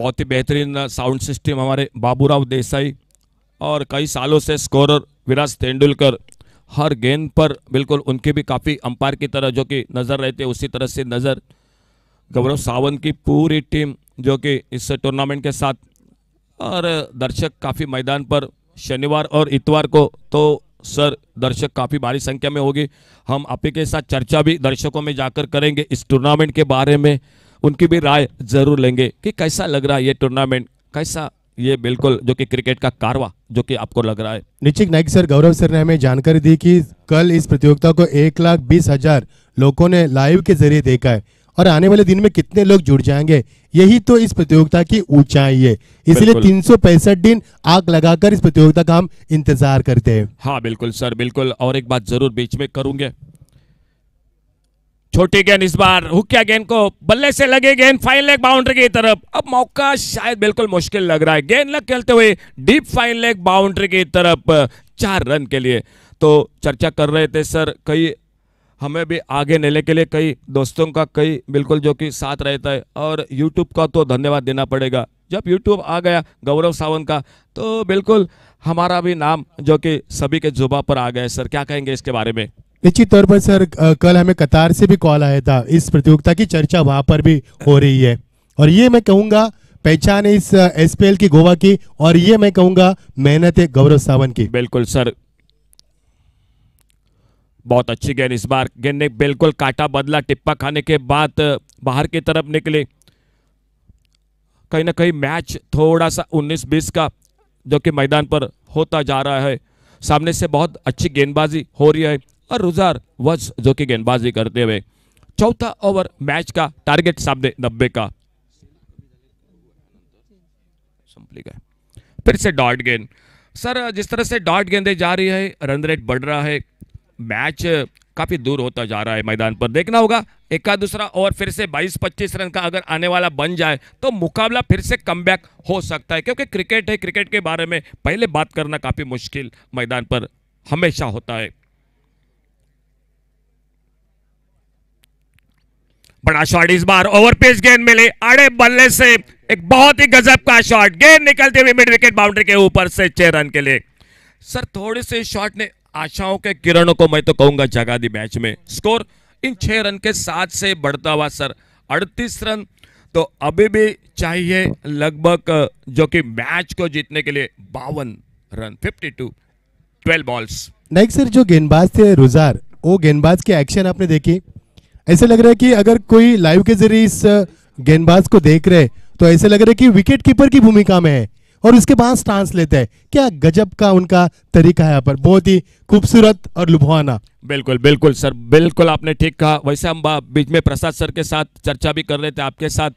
बहुत ही बेहतरीन साउंड सिस्टम हमारे बाबूराव देसाई और कई सालों से स्कोरर विराज तेंदुलकर हर गेंद पर बिल्कुल उनके भी काफ़ी अंपायर की तरह जो कि नज़र रहते उसी तरह से नज़र गौरव सावंत की पूरी टीम जो कि इस टूर्नामेंट के साथ और दर्शक काफ़ी मैदान पर शनिवार और इतवार को तो सर दर्शक काफ़ी भारी संख्या में होगी हम आप के साथ चर्चा भी दर्शकों में जाकर करेंगे इस टूर्नामेंट के बारे में उनकी भी राय ज़रूर लेंगे कि कैसा लग रहा है ये टूर्नामेंट कैसा ये बिल्कुल जो कि क्रिकेट का कारवा जो कि आपको लग रहा है निश्चित नाइक सर गौरव सर ने हमें जानकारी दी कि कल इस प्रतियोगिता को एक लाख बीस हजार लोगों ने लाइव के जरिए देखा है और आने वाले दिन में कितने लोग जुड़ जाएंगे यही तो इस प्रतियोगिता की ऊंचाई है इसलिए तीन दिन आग लगाकर इस प्रतियोगिता का हम इंतजार करते हैं हाँ बिल्कुल सर बिल्कुल और एक बात जरूर बीच में करूंगे छोटी गेंद इस बार हुक्या गेंद को बल्ले से लगे गेंद फाइन लेग बाउंड्री की तरफ अब मौका शायद बिल्कुल मुश्किल लग रहा है गेंद लग खेलते हुए डीप फाइन लेग बाउंड्री की तरफ चार रन के लिए तो चर्चा कर रहे थे सर कई हमें भी आगे लेने के लिए कई दोस्तों का कई बिल्कुल जो कि साथ रहता है और यूट्यूब का तो धन्यवाद देना पड़ेगा जब यूट्यूब आ गया गौरव सावंत का तो बिल्कुल हमारा भी नाम जो कि सभी के जुबा पर आ गया है सर क्या कहेंगे इसके बारे में निश्चित तौर पर सर कल हमें कतार से भी कॉल आया था इस प्रतियोगिता की चर्चा वहाँ पर भी हो रही है और ये मैं कहूँगा पहचान इस एसपीएल की गोवा की और ये मैं कहूँगा मेहनत है गौरव सावन की बिल्कुल सर बहुत अच्छी गेंद इस बार गेंद ने बिल्कुल काटा बदला टिप्पा खाने के बाद बाहर की तरफ निकले कहीं ना कहीं मैच थोड़ा सा 19-20 का जो कि मैदान पर होता जा रहा है सामने से बहुत अच्छी गेंदबाजी हो रही है और रुजार वज जो कि गेंदबाजी करते हुए चौथा ओवर मैच का टारगेट सामने नब्बे का फिर से डॉट गेंद सर जिस तरह से डॉट गेंदे जा रही है रन रेट बढ़ रहा है मैच काफ़ी दूर होता जा रहा है मैदान पर देखना होगा एक का दूसरा और फिर से 22-25 रन का अगर आने वाला बन जाए तो मुकाबला फिर से कम हो सकता है क्योंकि क्रिकेट है क्रिकेट के बारे में पहले बात करना काफ़ी मुश्किल मैदान पर हमेशा होता है बड़ा शॉट इस बार ओवर पेस गेंद मिले अड़े बल्ले से एक बहुत ही गजब का शॉट गेंद निकलते हुए मिड विकेट बाउंड्री के ऊपर से छह रन के लिए सर थोड़े से शॉट ने आशाओं के किरणों को मैं तो कहूंगा जगा दी मैच में स्कोर इन छह रन के साथ से बढ़ता हुआ सर अड़तीस रन तो अभी भी चाहिए लगभग जो कि मैच को जीतने के लिए बावन रन 52 12 बॉल्स नाइक सर जो गेंदबाज थे रुजार वो गेंदबाज के एक्शन आपने देखी ऐसे लग रहा है कि अगर कोई लाइव के जरिए इस गेंदबाज को देख रहे तो ऐसे लग रहा है कि विकेट कीपर की भूमिका में है और उसके बाद स्टांस लेते हैं क्या गजब का उनका तरीका है यहाँ पर बहुत ही खूबसूरत और लुभाना बिल्कुल बिल्कुल सर बिल्कुल आपने ठीक कहा वैसे हम बीच में प्रसाद सर के साथ चर्चा भी कर रहे थे आपके साथ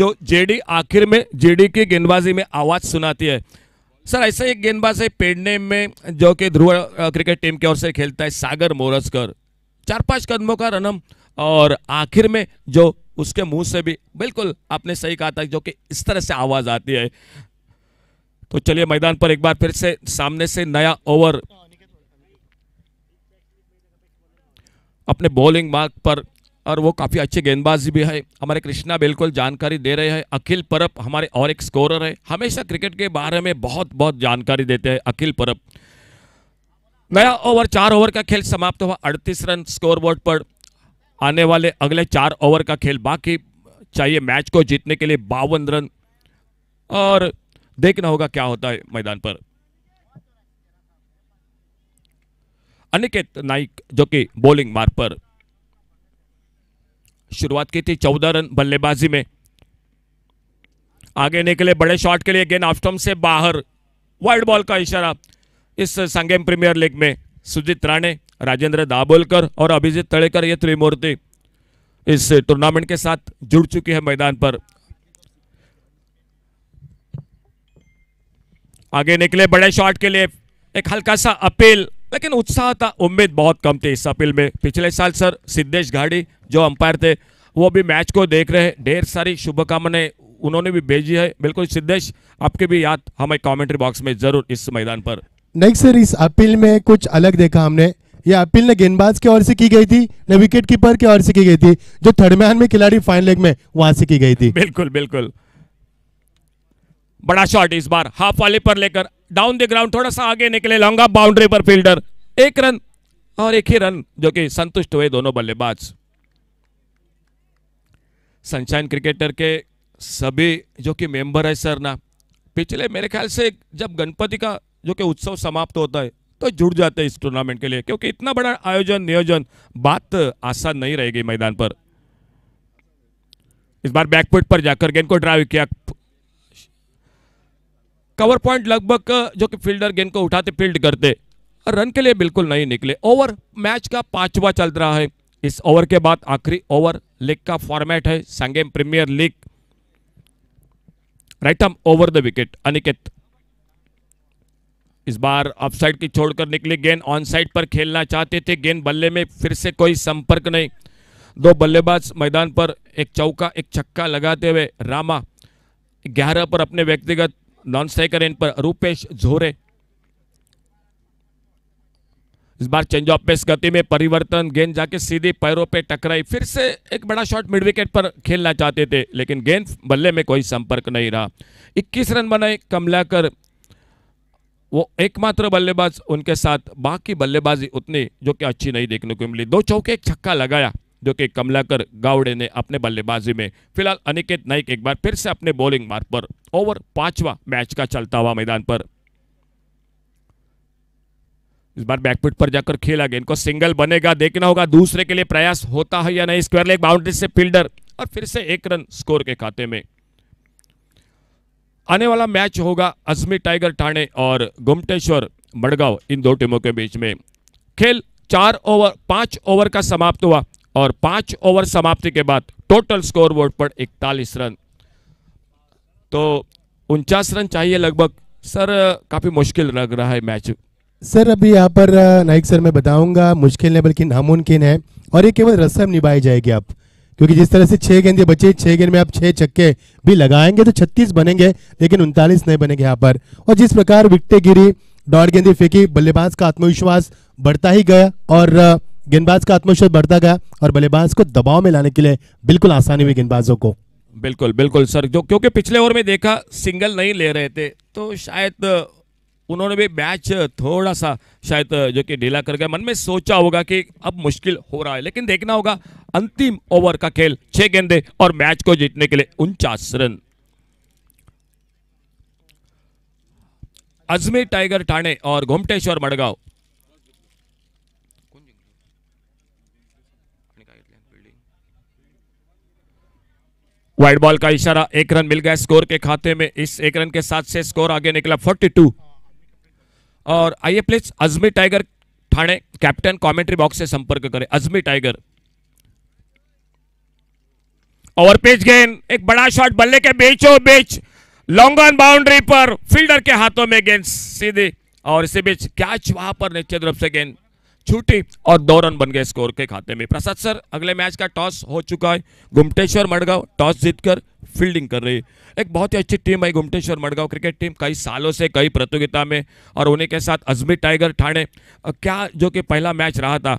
जो जेडी आखिर में जेडी की गेंदबाजी में आवाज़ सुनाती है सर ऐसा एक गेंदबाज है पेड़ने में जो कि ध्रुव क्रिकेट टीम की ओर से खेलता है सागर मोरसकर चार पांच कदमों का रनम और आखिर में जो उसके मुंह से भी बिल्कुल आपने सही कहा था जो कि इस तरह से आवाज़ आती है तो चलिए मैदान पर एक बार फिर से सामने से नया ओवर अपने बॉलिंग मार्ग पर और वो काफ़ी अच्छे गेंदबाजी भी है हमारे कृष्णा बिल्कुल जानकारी दे रहे हैं अखिल परब हमारे और एक स्कोरर है हमेशा क्रिकेट के बारे में बहुत बहुत जानकारी देते हैं अखिल परब नया ओवर चार ओवर का खेल समाप्त हुआ अड़तीस रन स्कोरबोर्ड पर आने वाले अगले चार ओवर का खेल बाकी चाहिए मैच को जीतने के लिए बावन रन और देखना होगा क्या होता है मैदान पर अनिकेत नाइक जो कि बॉलिंग मार्ग पर शुरुआत की थी चौदह रन बल्लेबाजी में आगे निकले बड़े शॉट के लिए गेंद ऑफ से बाहर वाइड बॉल का इशारा इस संगेम प्रीमियर लीग में सुजीत राणे राजेंद्र दाबोलकर और अभिजीत तड़ेकर ये त्रिमूर्ति इस टूर्नामेंट के साथ जुड़ चुकी है मैदान पर आगे निकले बड़े शॉट के लिए एक हल्का सा अपील लेकिन उत्साह था उम्मीद बहुत कम थी इस अपील में पिछले साल सर सिद्धेश घाड़ी जो अंपायर थे वो भी मैच को देख रहे हैं ढेर सारी शुभकामनाएं उन्होंने भी भेजी है बिल्कुल सिद्धेश आपके भी याद हमें कमेंट्री बॉक्स में जरूर इस मैदान पर नहीं सर इस अपील में कुछ अलग देखा हमने यह अपील ने गेंदबाज की ओर से की गई थी न विकेट कीपर की ओर से की गई थी जो थर्डमैन में खिलाड़ी फाइनल लेग में वहां से की गई थी बिल्कुल बिल्कुल बड़ा शॉट इस बार हाफ वाले पर लेकर डाउन द ग्राउंड थोड़ा सा आगे निकले लॉन्गा बाउंड्री पर फील्डर एक रन और एक ही रन जो कि संतुष्ट हुए दोनों बल्लेबाज सनशाइन क्रिकेटर के सभी जो कि मेंबर है सर ना पिछले मेरे ख्याल से जब गणपति का जो कि उत्सव समाप्त होता है तो जुड़ जाते हैं इस टूर्नामेंट के लिए क्योंकि इतना बड़ा आयोजन नियोजन बात आसान नहीं रहेगी मैदान पर इस बार बैकफुट पर जाकर गेंद को ड्राइव किया कवर पॉइंट लगभग जो कि फील्डर गेंद को उठाते फील्ड करते रन के लिए बिल्कुल नहीं निकले ओवर मैच का पांचवा चल रहा है इस ओवर के बाद आखिरी ओवर लीग का फॉर्मेट है संगेम प्रीमियर लीग राइट हम ओवर द विकेट अनिकेत इस बार ऑफ साइड की छोड़कर निकली गेंद ऑन साइड पर खेलना चाहते थे गेंद बल्ले में फिर से कोई संपर्क नहीं दो बल्लेबाज मैदान पर एक चौका एक छक्का लगाते हुए रामा ग्यारह पर अपने व्यक्तिगत नॉन स्ट्राइकर इन पर रूपेश झोरे इस बार चेंज ऑफ पेस गति में परिवर्तन गेंद जाके सीधे पैरों पे टकराई फिर से एक बड़ा शॉट मिड विकेट पर खेलना चाहते थे लेकिन गेंद बल्ले में कोई संपर्क नहीं रहा 21 रन बनाए कमलाकर वो एकमात्र बल्लेबाज उनके साथ बाकी बल्लेबाजी उतनी जो कि अच्छी नहीं देखने को मिली दो चौके एक छक्का लगाया जो कि कमलाकर गावड़े ने अपने बल्लेबाजी में फिलहाल अनिकेत नाइक एक बार फिर से अपने बॉलिंग मार्ग पर ओवर पांचवा मैच का चलता हुआ मैदान पर इस बार बैकफुट पर जाकर खेला गया इनको सिंगल बनेगा देखना होगा दूसरे के लिए प्रयास होता है या नहीं स्क्वायर लेग बाउंड्री से फील्डर और फिर से एक रन स्कोर के खाते में आने वाला मैच होगा अजमी टाइगर ठाणे और गुमटेश्वर मडगांव इन दो टीमों के बीच में खेल चार ओवर पांच ओवर का समाप्त हुआ और पांच ओवर समाप्ति के बाद टोटल स्कोर बोर्ड पर इकतालीस रन तो उनचास रन चाहिए लगभग सर काफ़ी मुश्किल लग रहा है मैच सर अभी यहाँ पर नाइक सर मैं बताऊंगा मुश्किल नहीं बल्कि नामुमकिन है और ये केवल रस्म निभाई जाएगी आप क्योंकि जिस तरह से छह गेंद बचे छह गेंद में आप छह छक्के भी लगाएंगे तो छत्तीस बनेंगे लेकिन उनतालीस नहीं बनेंगे यहाँ पर और जिस प्रकार विकटे गिरी डॉट गेंदी फेंकी बल्लेबाज का आत्मविश्वास बढ़ता ही गया और गेंदबाज का आत्मविश्वास बढ़ता गया और बल्लेबाज को दबाव में लाने के लिए बिल्कुल आसानी हुई गेंदबाजों को बिल्कुल बिल्कुल सर जो क्योंकि पिछले ओवर में देखा सिंगल नहीं ले रहे थे तो शायद उन्होंने भी मैच थोड़ा सा शायद जो कि ढीला कर गया मन में सोचा होगा कि अब मुश्किल हो रहा है लेकिन देखना होगा अंतिम ओवर का खेल छह गेंदे और मैच को जीतने के लिए उनचास रन अजमेर टाइगर ठाणे और घुमटेश्वर मडगांव वाइड बॉल का इशारा एक रन मिल गया स्कोर के खाते में इस एक रन के साथ से स्कोर आगे निकला 42 और आइए please Ajmi tiger Thane captain commentary box से संपर्क करें अजमी टाइगर ओवर पिच गेंद एक बड़ा शॉट बल्ले के बीचों बीच लॉन्ग ऑन बाउंड्री पर फील्डर के हाथों में गेंद सीधी और इसी बीच कैच वहां पर निश्चित रूप से गेंद छूटी और दो रन बन गए स्कोर के खाते में प्रसाद सर अगले मैच का टॉस हो चुका है गुमटेश्वर मडगांव टॉस जीतकर फील्डिंग कर रही है एक बहुत ही अच्छी टीम है गुमटेश्वर मडगांव क्रिकेट टीम कई सालों से कई प्रतियोगिता में और उन्हीं के साथ अजमी टाइगर ठाणे क्या जो कि पहला मैच रहा था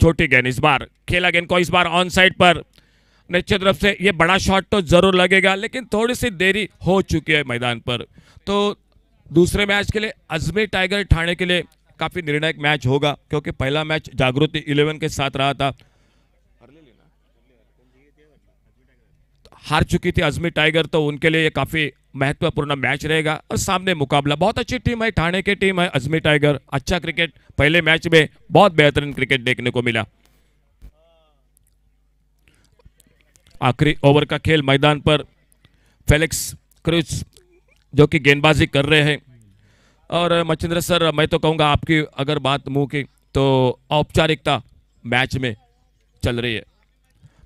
छोटी गेंद इस बार खेला गेंद को इस बार ऑन साइड पर निश्चित तरफ से ये बड़ा शॉट तो जरूर लगेगा लेकिन थोड़ी सी देरी हो चुकी है मैदान पर तो दूसरे मैच के लिए अजमेर टाइगर ठाणे के लिए काफ़ी निर्णायक मैच होगा क्योंकि पहला मैच जागृति इलेवन के साथ रहा था हार चुकी थी अजमी टाइगर तो उनके लिए ये काफ़ी महत्वपूर्ण मैच रहेगा और सामने मुकाबला बहुत अच्छी टीम है ठाणे की टीम है अजमी टाइगर अच्छा क्रिकेट पहले मैच में बहुत बेहतरीन क्रिकेट देखने को मिला आखिरी ओवर का खेल मैदान पर फेलिक्स क्रूज जो कि गेंदबाजी कर रहे हैं और मचिंद्र सर मैं तो कहूँगा आपकी अगर बात मुंह की तो औपचारिकता मैच में चल रही है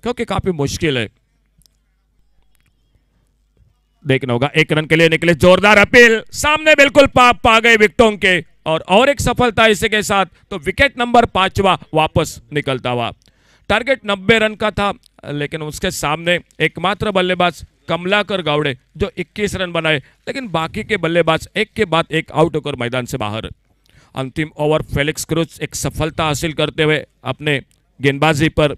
क्योंकि काफ़ी मुश्किल है देखना होगा एक रन के लिए निकले जोरदार अपील सामने बिल्कुल पाप पा गए विकटों के और और एक सफलता इसी के साथ तो विकेट नंबर पांचवा वापस निकलता हुआ टारगेट नब्बे रन का था लेकिन उसके सामने एकमात्र बल्लेबाज कमलाकर गावड़े जो 21 रन बनाए लेकिन बाकी के बल्लेबाज एक के बाद एक आउट होकर मैदान से बाहर अंतिम ओवर फेलिक्स क्रूज एक सफलता हासिल करते हुए अपने गेंदबाजी पर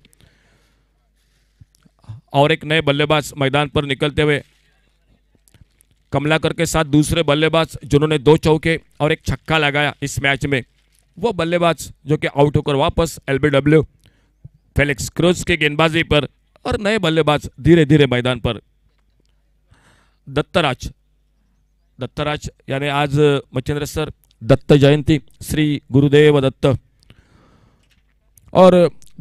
और एक नए बल्लेबाज मैदान पर निकलते हुए कमलाकर के साथ दूसरे बल्लेबाज जिन्होंने दो चौके और एक छक्का लगाया इस मैच में वो बल्लेबाज जो कि आउट होकर वापस एलबीडब्ल्यू फेलिक्स क्रूज की गेंदबाजी पर और नए बल्लेबाज धीरे धीरे मैदान पर दत्तराज दत्तराज यानी आज मच्छेन्द्र सर दत्त जयंती श्री गुरुदेव दत्त और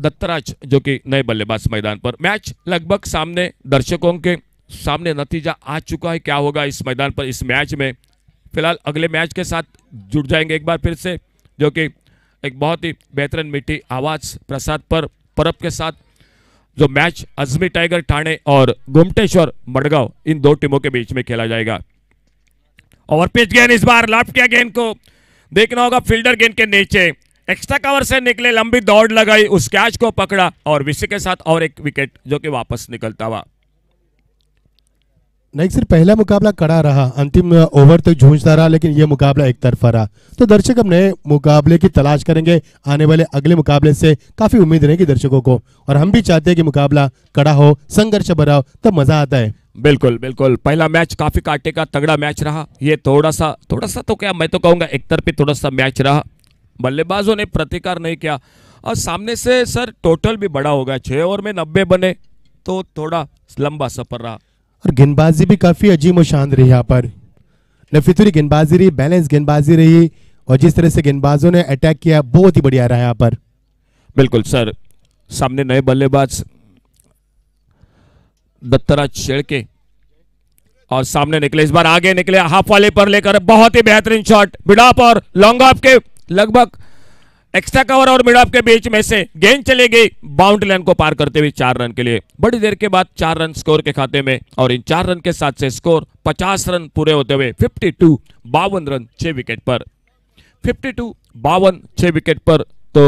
दत्तराज जो कि नए बल्लेबाज मैदान पर मैच लगभग सामने दर्शकों के सामने नतीजा आ चुका है क्या होगा इस मैदान पर इस मैच में फिलहाल अगले मैच के साथ जुड़ जाएंगे एक बार फिर से जो कि एक बहुत ही बेहतरीन मीठी आवाज़ प्रसाद पर परब के साथ जो मैच अजमी टाइगर ठाणे और घुमटेश्वर मडगांव इन दो टीमों के बीच में खेला जाएगा ओवर पिच गेंद इस बार लाफ्ट किया गेंद को देखना होगा फील्डर गेंद के नीचे एक्स्ट्रा कवर से निकले लंबी दौड़ लगाई उस कैच को पकड़ा और विश्व के साथ और एक विकेट जो कि वापस निकलता हुआ नहीं सिर्फ पहला मुकाबला कड़ा रहा अंतिम ओवर तक तो जूझता रहा लेकिन यह मुकाबला एक तरफा रहा तो दर्शक अब नए मुकाबले की तलाश करेंगे आने वाले अगले मुकाबले से काफी उम्मीद रहेगी दर्शकों को और हम भी चाहते हैं कि मुकाबला कड़ा हो संघर्ष भरा हो तब मजा आता है बिल्कुल बिल्कुल पहला मैच काफी काटे का तगड़ा मैच रहा ये थोड़ा सा थोड़ा सा तो क्या मैं तो कहूंगा एक थोड़ा सा मैच रहा बल्लेबाजों ने प्रतिकार नहीं किया और सामने से सर टोटल भी बड़ा हो गया छह ओवर में नब्बे बने तो थोड़ा लंबा सफर रहा और गेंदबाजी भी काफ़ी अजीम शांत रही यहाँ पर नफितुरी गेंदबाजी रही बैलेंस गेंदबाजी रही और जिस तरह से गेंदबाजों ने अटैक किया बहुत ही बढ़िया रहा यहाँ पर बिल्कुल सर सामने नए बल्लेबाज दत्तराज शेड़के और सामने निकले इस बार आगे निकले हाफ वाले पर लेकर बहुत ही बेहतरीन शॉट बिडाप और लॉन्ग ऑफ के लगभग एक्स्ट्रा कवर और मिड के बीच में से गेंद चले गई बाउंड्री लाइन को पार करते हुए चार रन के लिए बड़ी देर के बाद चार रन स्कोर के खाते में और इन चार रन के साथ से स्कोर पचास रन पूरे होते हुए फिफ्टी टू बावन रन छह विकेट पर फिफ्टी टू बावन छह विकेट पर तो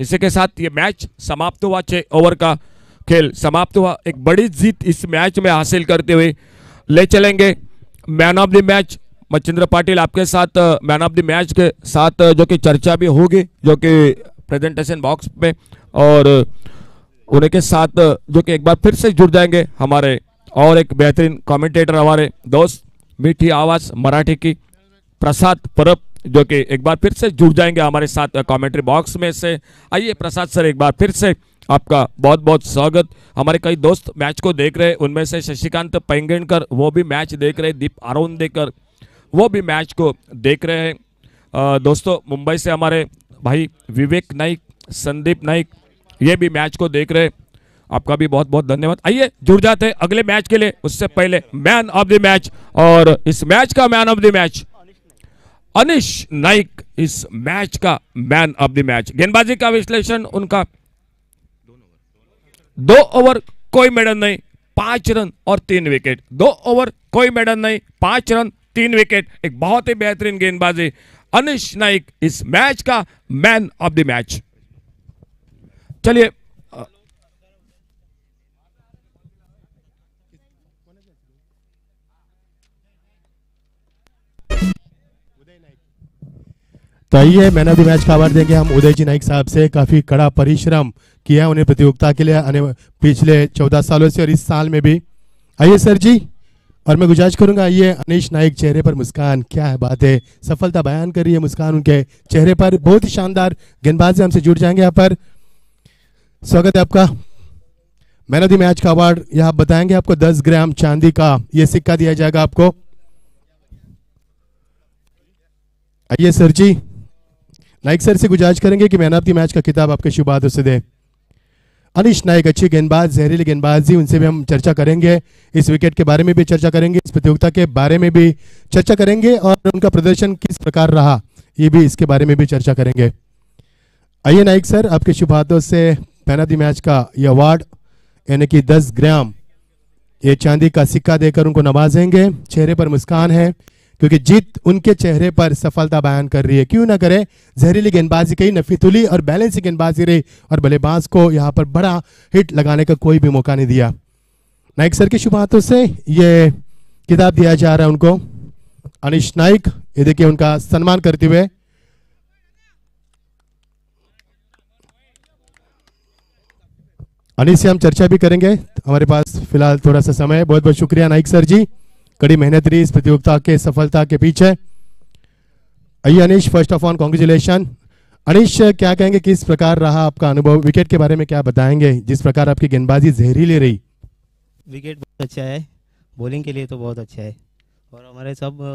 इसी के साथ ये मैच समाप्त हुआ छह ओवर का खेल समाप्त हुआ एक बड़ी जीत इस मैच में हासिल करते हुए ले चलेंगे man of the match Machhindra Patil आपके साथ मैन ऑफ द मैच के साथ जो कि चर्चा भी होगी जो कि प्रेजेंटेशन बॉक्स में और उनके साथ जो कि एक बार फिर से जुड़ जाएंगे हमारे और एक बेहतरीन कमेंटेटर हमारे दोस्त मीठी आवाज़ मराठी की प्रसाद परब जो कि एक बार फिर से जुड़ जाएंगे हमारे साथ कमेंट्री बॉक्स में से आइए प्रसाद सर एक बार फिर से आपका बहुत बहुत स्वागत हमारे कई दोस्त मैच को देख रहे हैं उनमें से शशिकांत पैंगणकर वो भी मैच देख रहे दीप आरोन देकर वो भी मैच को देख रहे हैं दोस्तों मुंबई से हमारे भाई विवेक नाइक संदीप नाइक ये भी मैच को देख रहे आपका भी बहुत बहुत धन्यवाद आइए जुड़ जाते हैं अगले मैच के लिए उससे पहले मैन ऑफ द मैच और इस मैच का man of the match Anish Naik इस मैच का मैन ऑफ द मैच गेंदबाजी का विश्लेषण उनका दो ओवर कोई मेडल नहीं पांच रन और तीन विकेट दो ओवर कोई मेडल नहीं पांच रन तीन विकेट एक बहुत ही बेहतरीन गेंदबाजी अनिश नाइक इस मैच का मैन ऑफ द मैच चलिए तो आइए मैन ऑफ द मैच का देंगे हम उदय जी नाइक साहब से काफ़ी कड़ा परिश्रम किया उन्हें प्रतियोगिता के लिए पिछले चौदह सालों से और इस साल में भी आइए सर जी और मैं गुजारिश करूंगा आइए अनिश नाइक चेहरे पर मुस्कान क्या है बात है सफलता बयान कर रही है मुस्कान उनके चेहरे पर बहुत ही शानदार गेंदबाज हमसे जुड़ जाएंगे यहाँ पर स्वागत है आपका मैन ऑफ द मैच का अवार्ड यहाँ बताएंगे आपको 10 ग्राम चांदी का ये सिक्का दिया जाएगा आपको आइए सर जी नाइक सर से गुजारिश करेंगे कि मैन ऑफ द मैच का किताब आपके शुभ आदर से दें अनिश नायक अच्छी गेंदबाज जहरीली गेंदबाजी उनसे भी हम चर्चा करेंगे इस विकेट के बारे में भी चर्चा करेंगे इस प्रतियोगिता के बारे में भी चर्चा करेंगे और उनका प्रदर्शन किस प्रकार रहा ये भी इसके बारे में भी चर्चा करेंगे आइए नाइक सर आपके शुभ हाथों से मैन ऑफ द मैच का ये अवार्ड यानी कि दस ग्राम ये चांदी का सिक्का देकर उनको नवाजेंगे चेहरे पर मुस्कान है क्योंकि जीत उनके चेहरे पर सफलता बयान कर रही है क्यों ना करें जहरीली गेंदबाजी कही नफी और बैलेंसिंग गेंदबाजी रही और बल्लेबाज को यहां पर बड़ा हिट लगाने का कोई भी मौका नहीं दिया नाइक सर की शुभातों से ये किताब दिया जा रहा है उनको अनिश नाइक ये देखिए उनका सम्मान करते हुए अनिश से हम चर्चा भी करेंगे हमारे पास फिलहाल थोड़ा सा समय है बहुत बहुत शुक्रिया नाइक सर जी कड़ी मेहनत रही इस प्रतियोगिता के सफलता के पीछे आइए Anish first of all congratulation Anish क्या कहेंगे किस प्रकार रहा आपका अनुभव विकेट के बारे में क्या बताएंगे जिस प्रकार आपकी गेंदबाजी जहरीली रही विकेट बहुत अच्छा है बॉलिंग के लिए तो बहुत अच्छा है और हमारे सब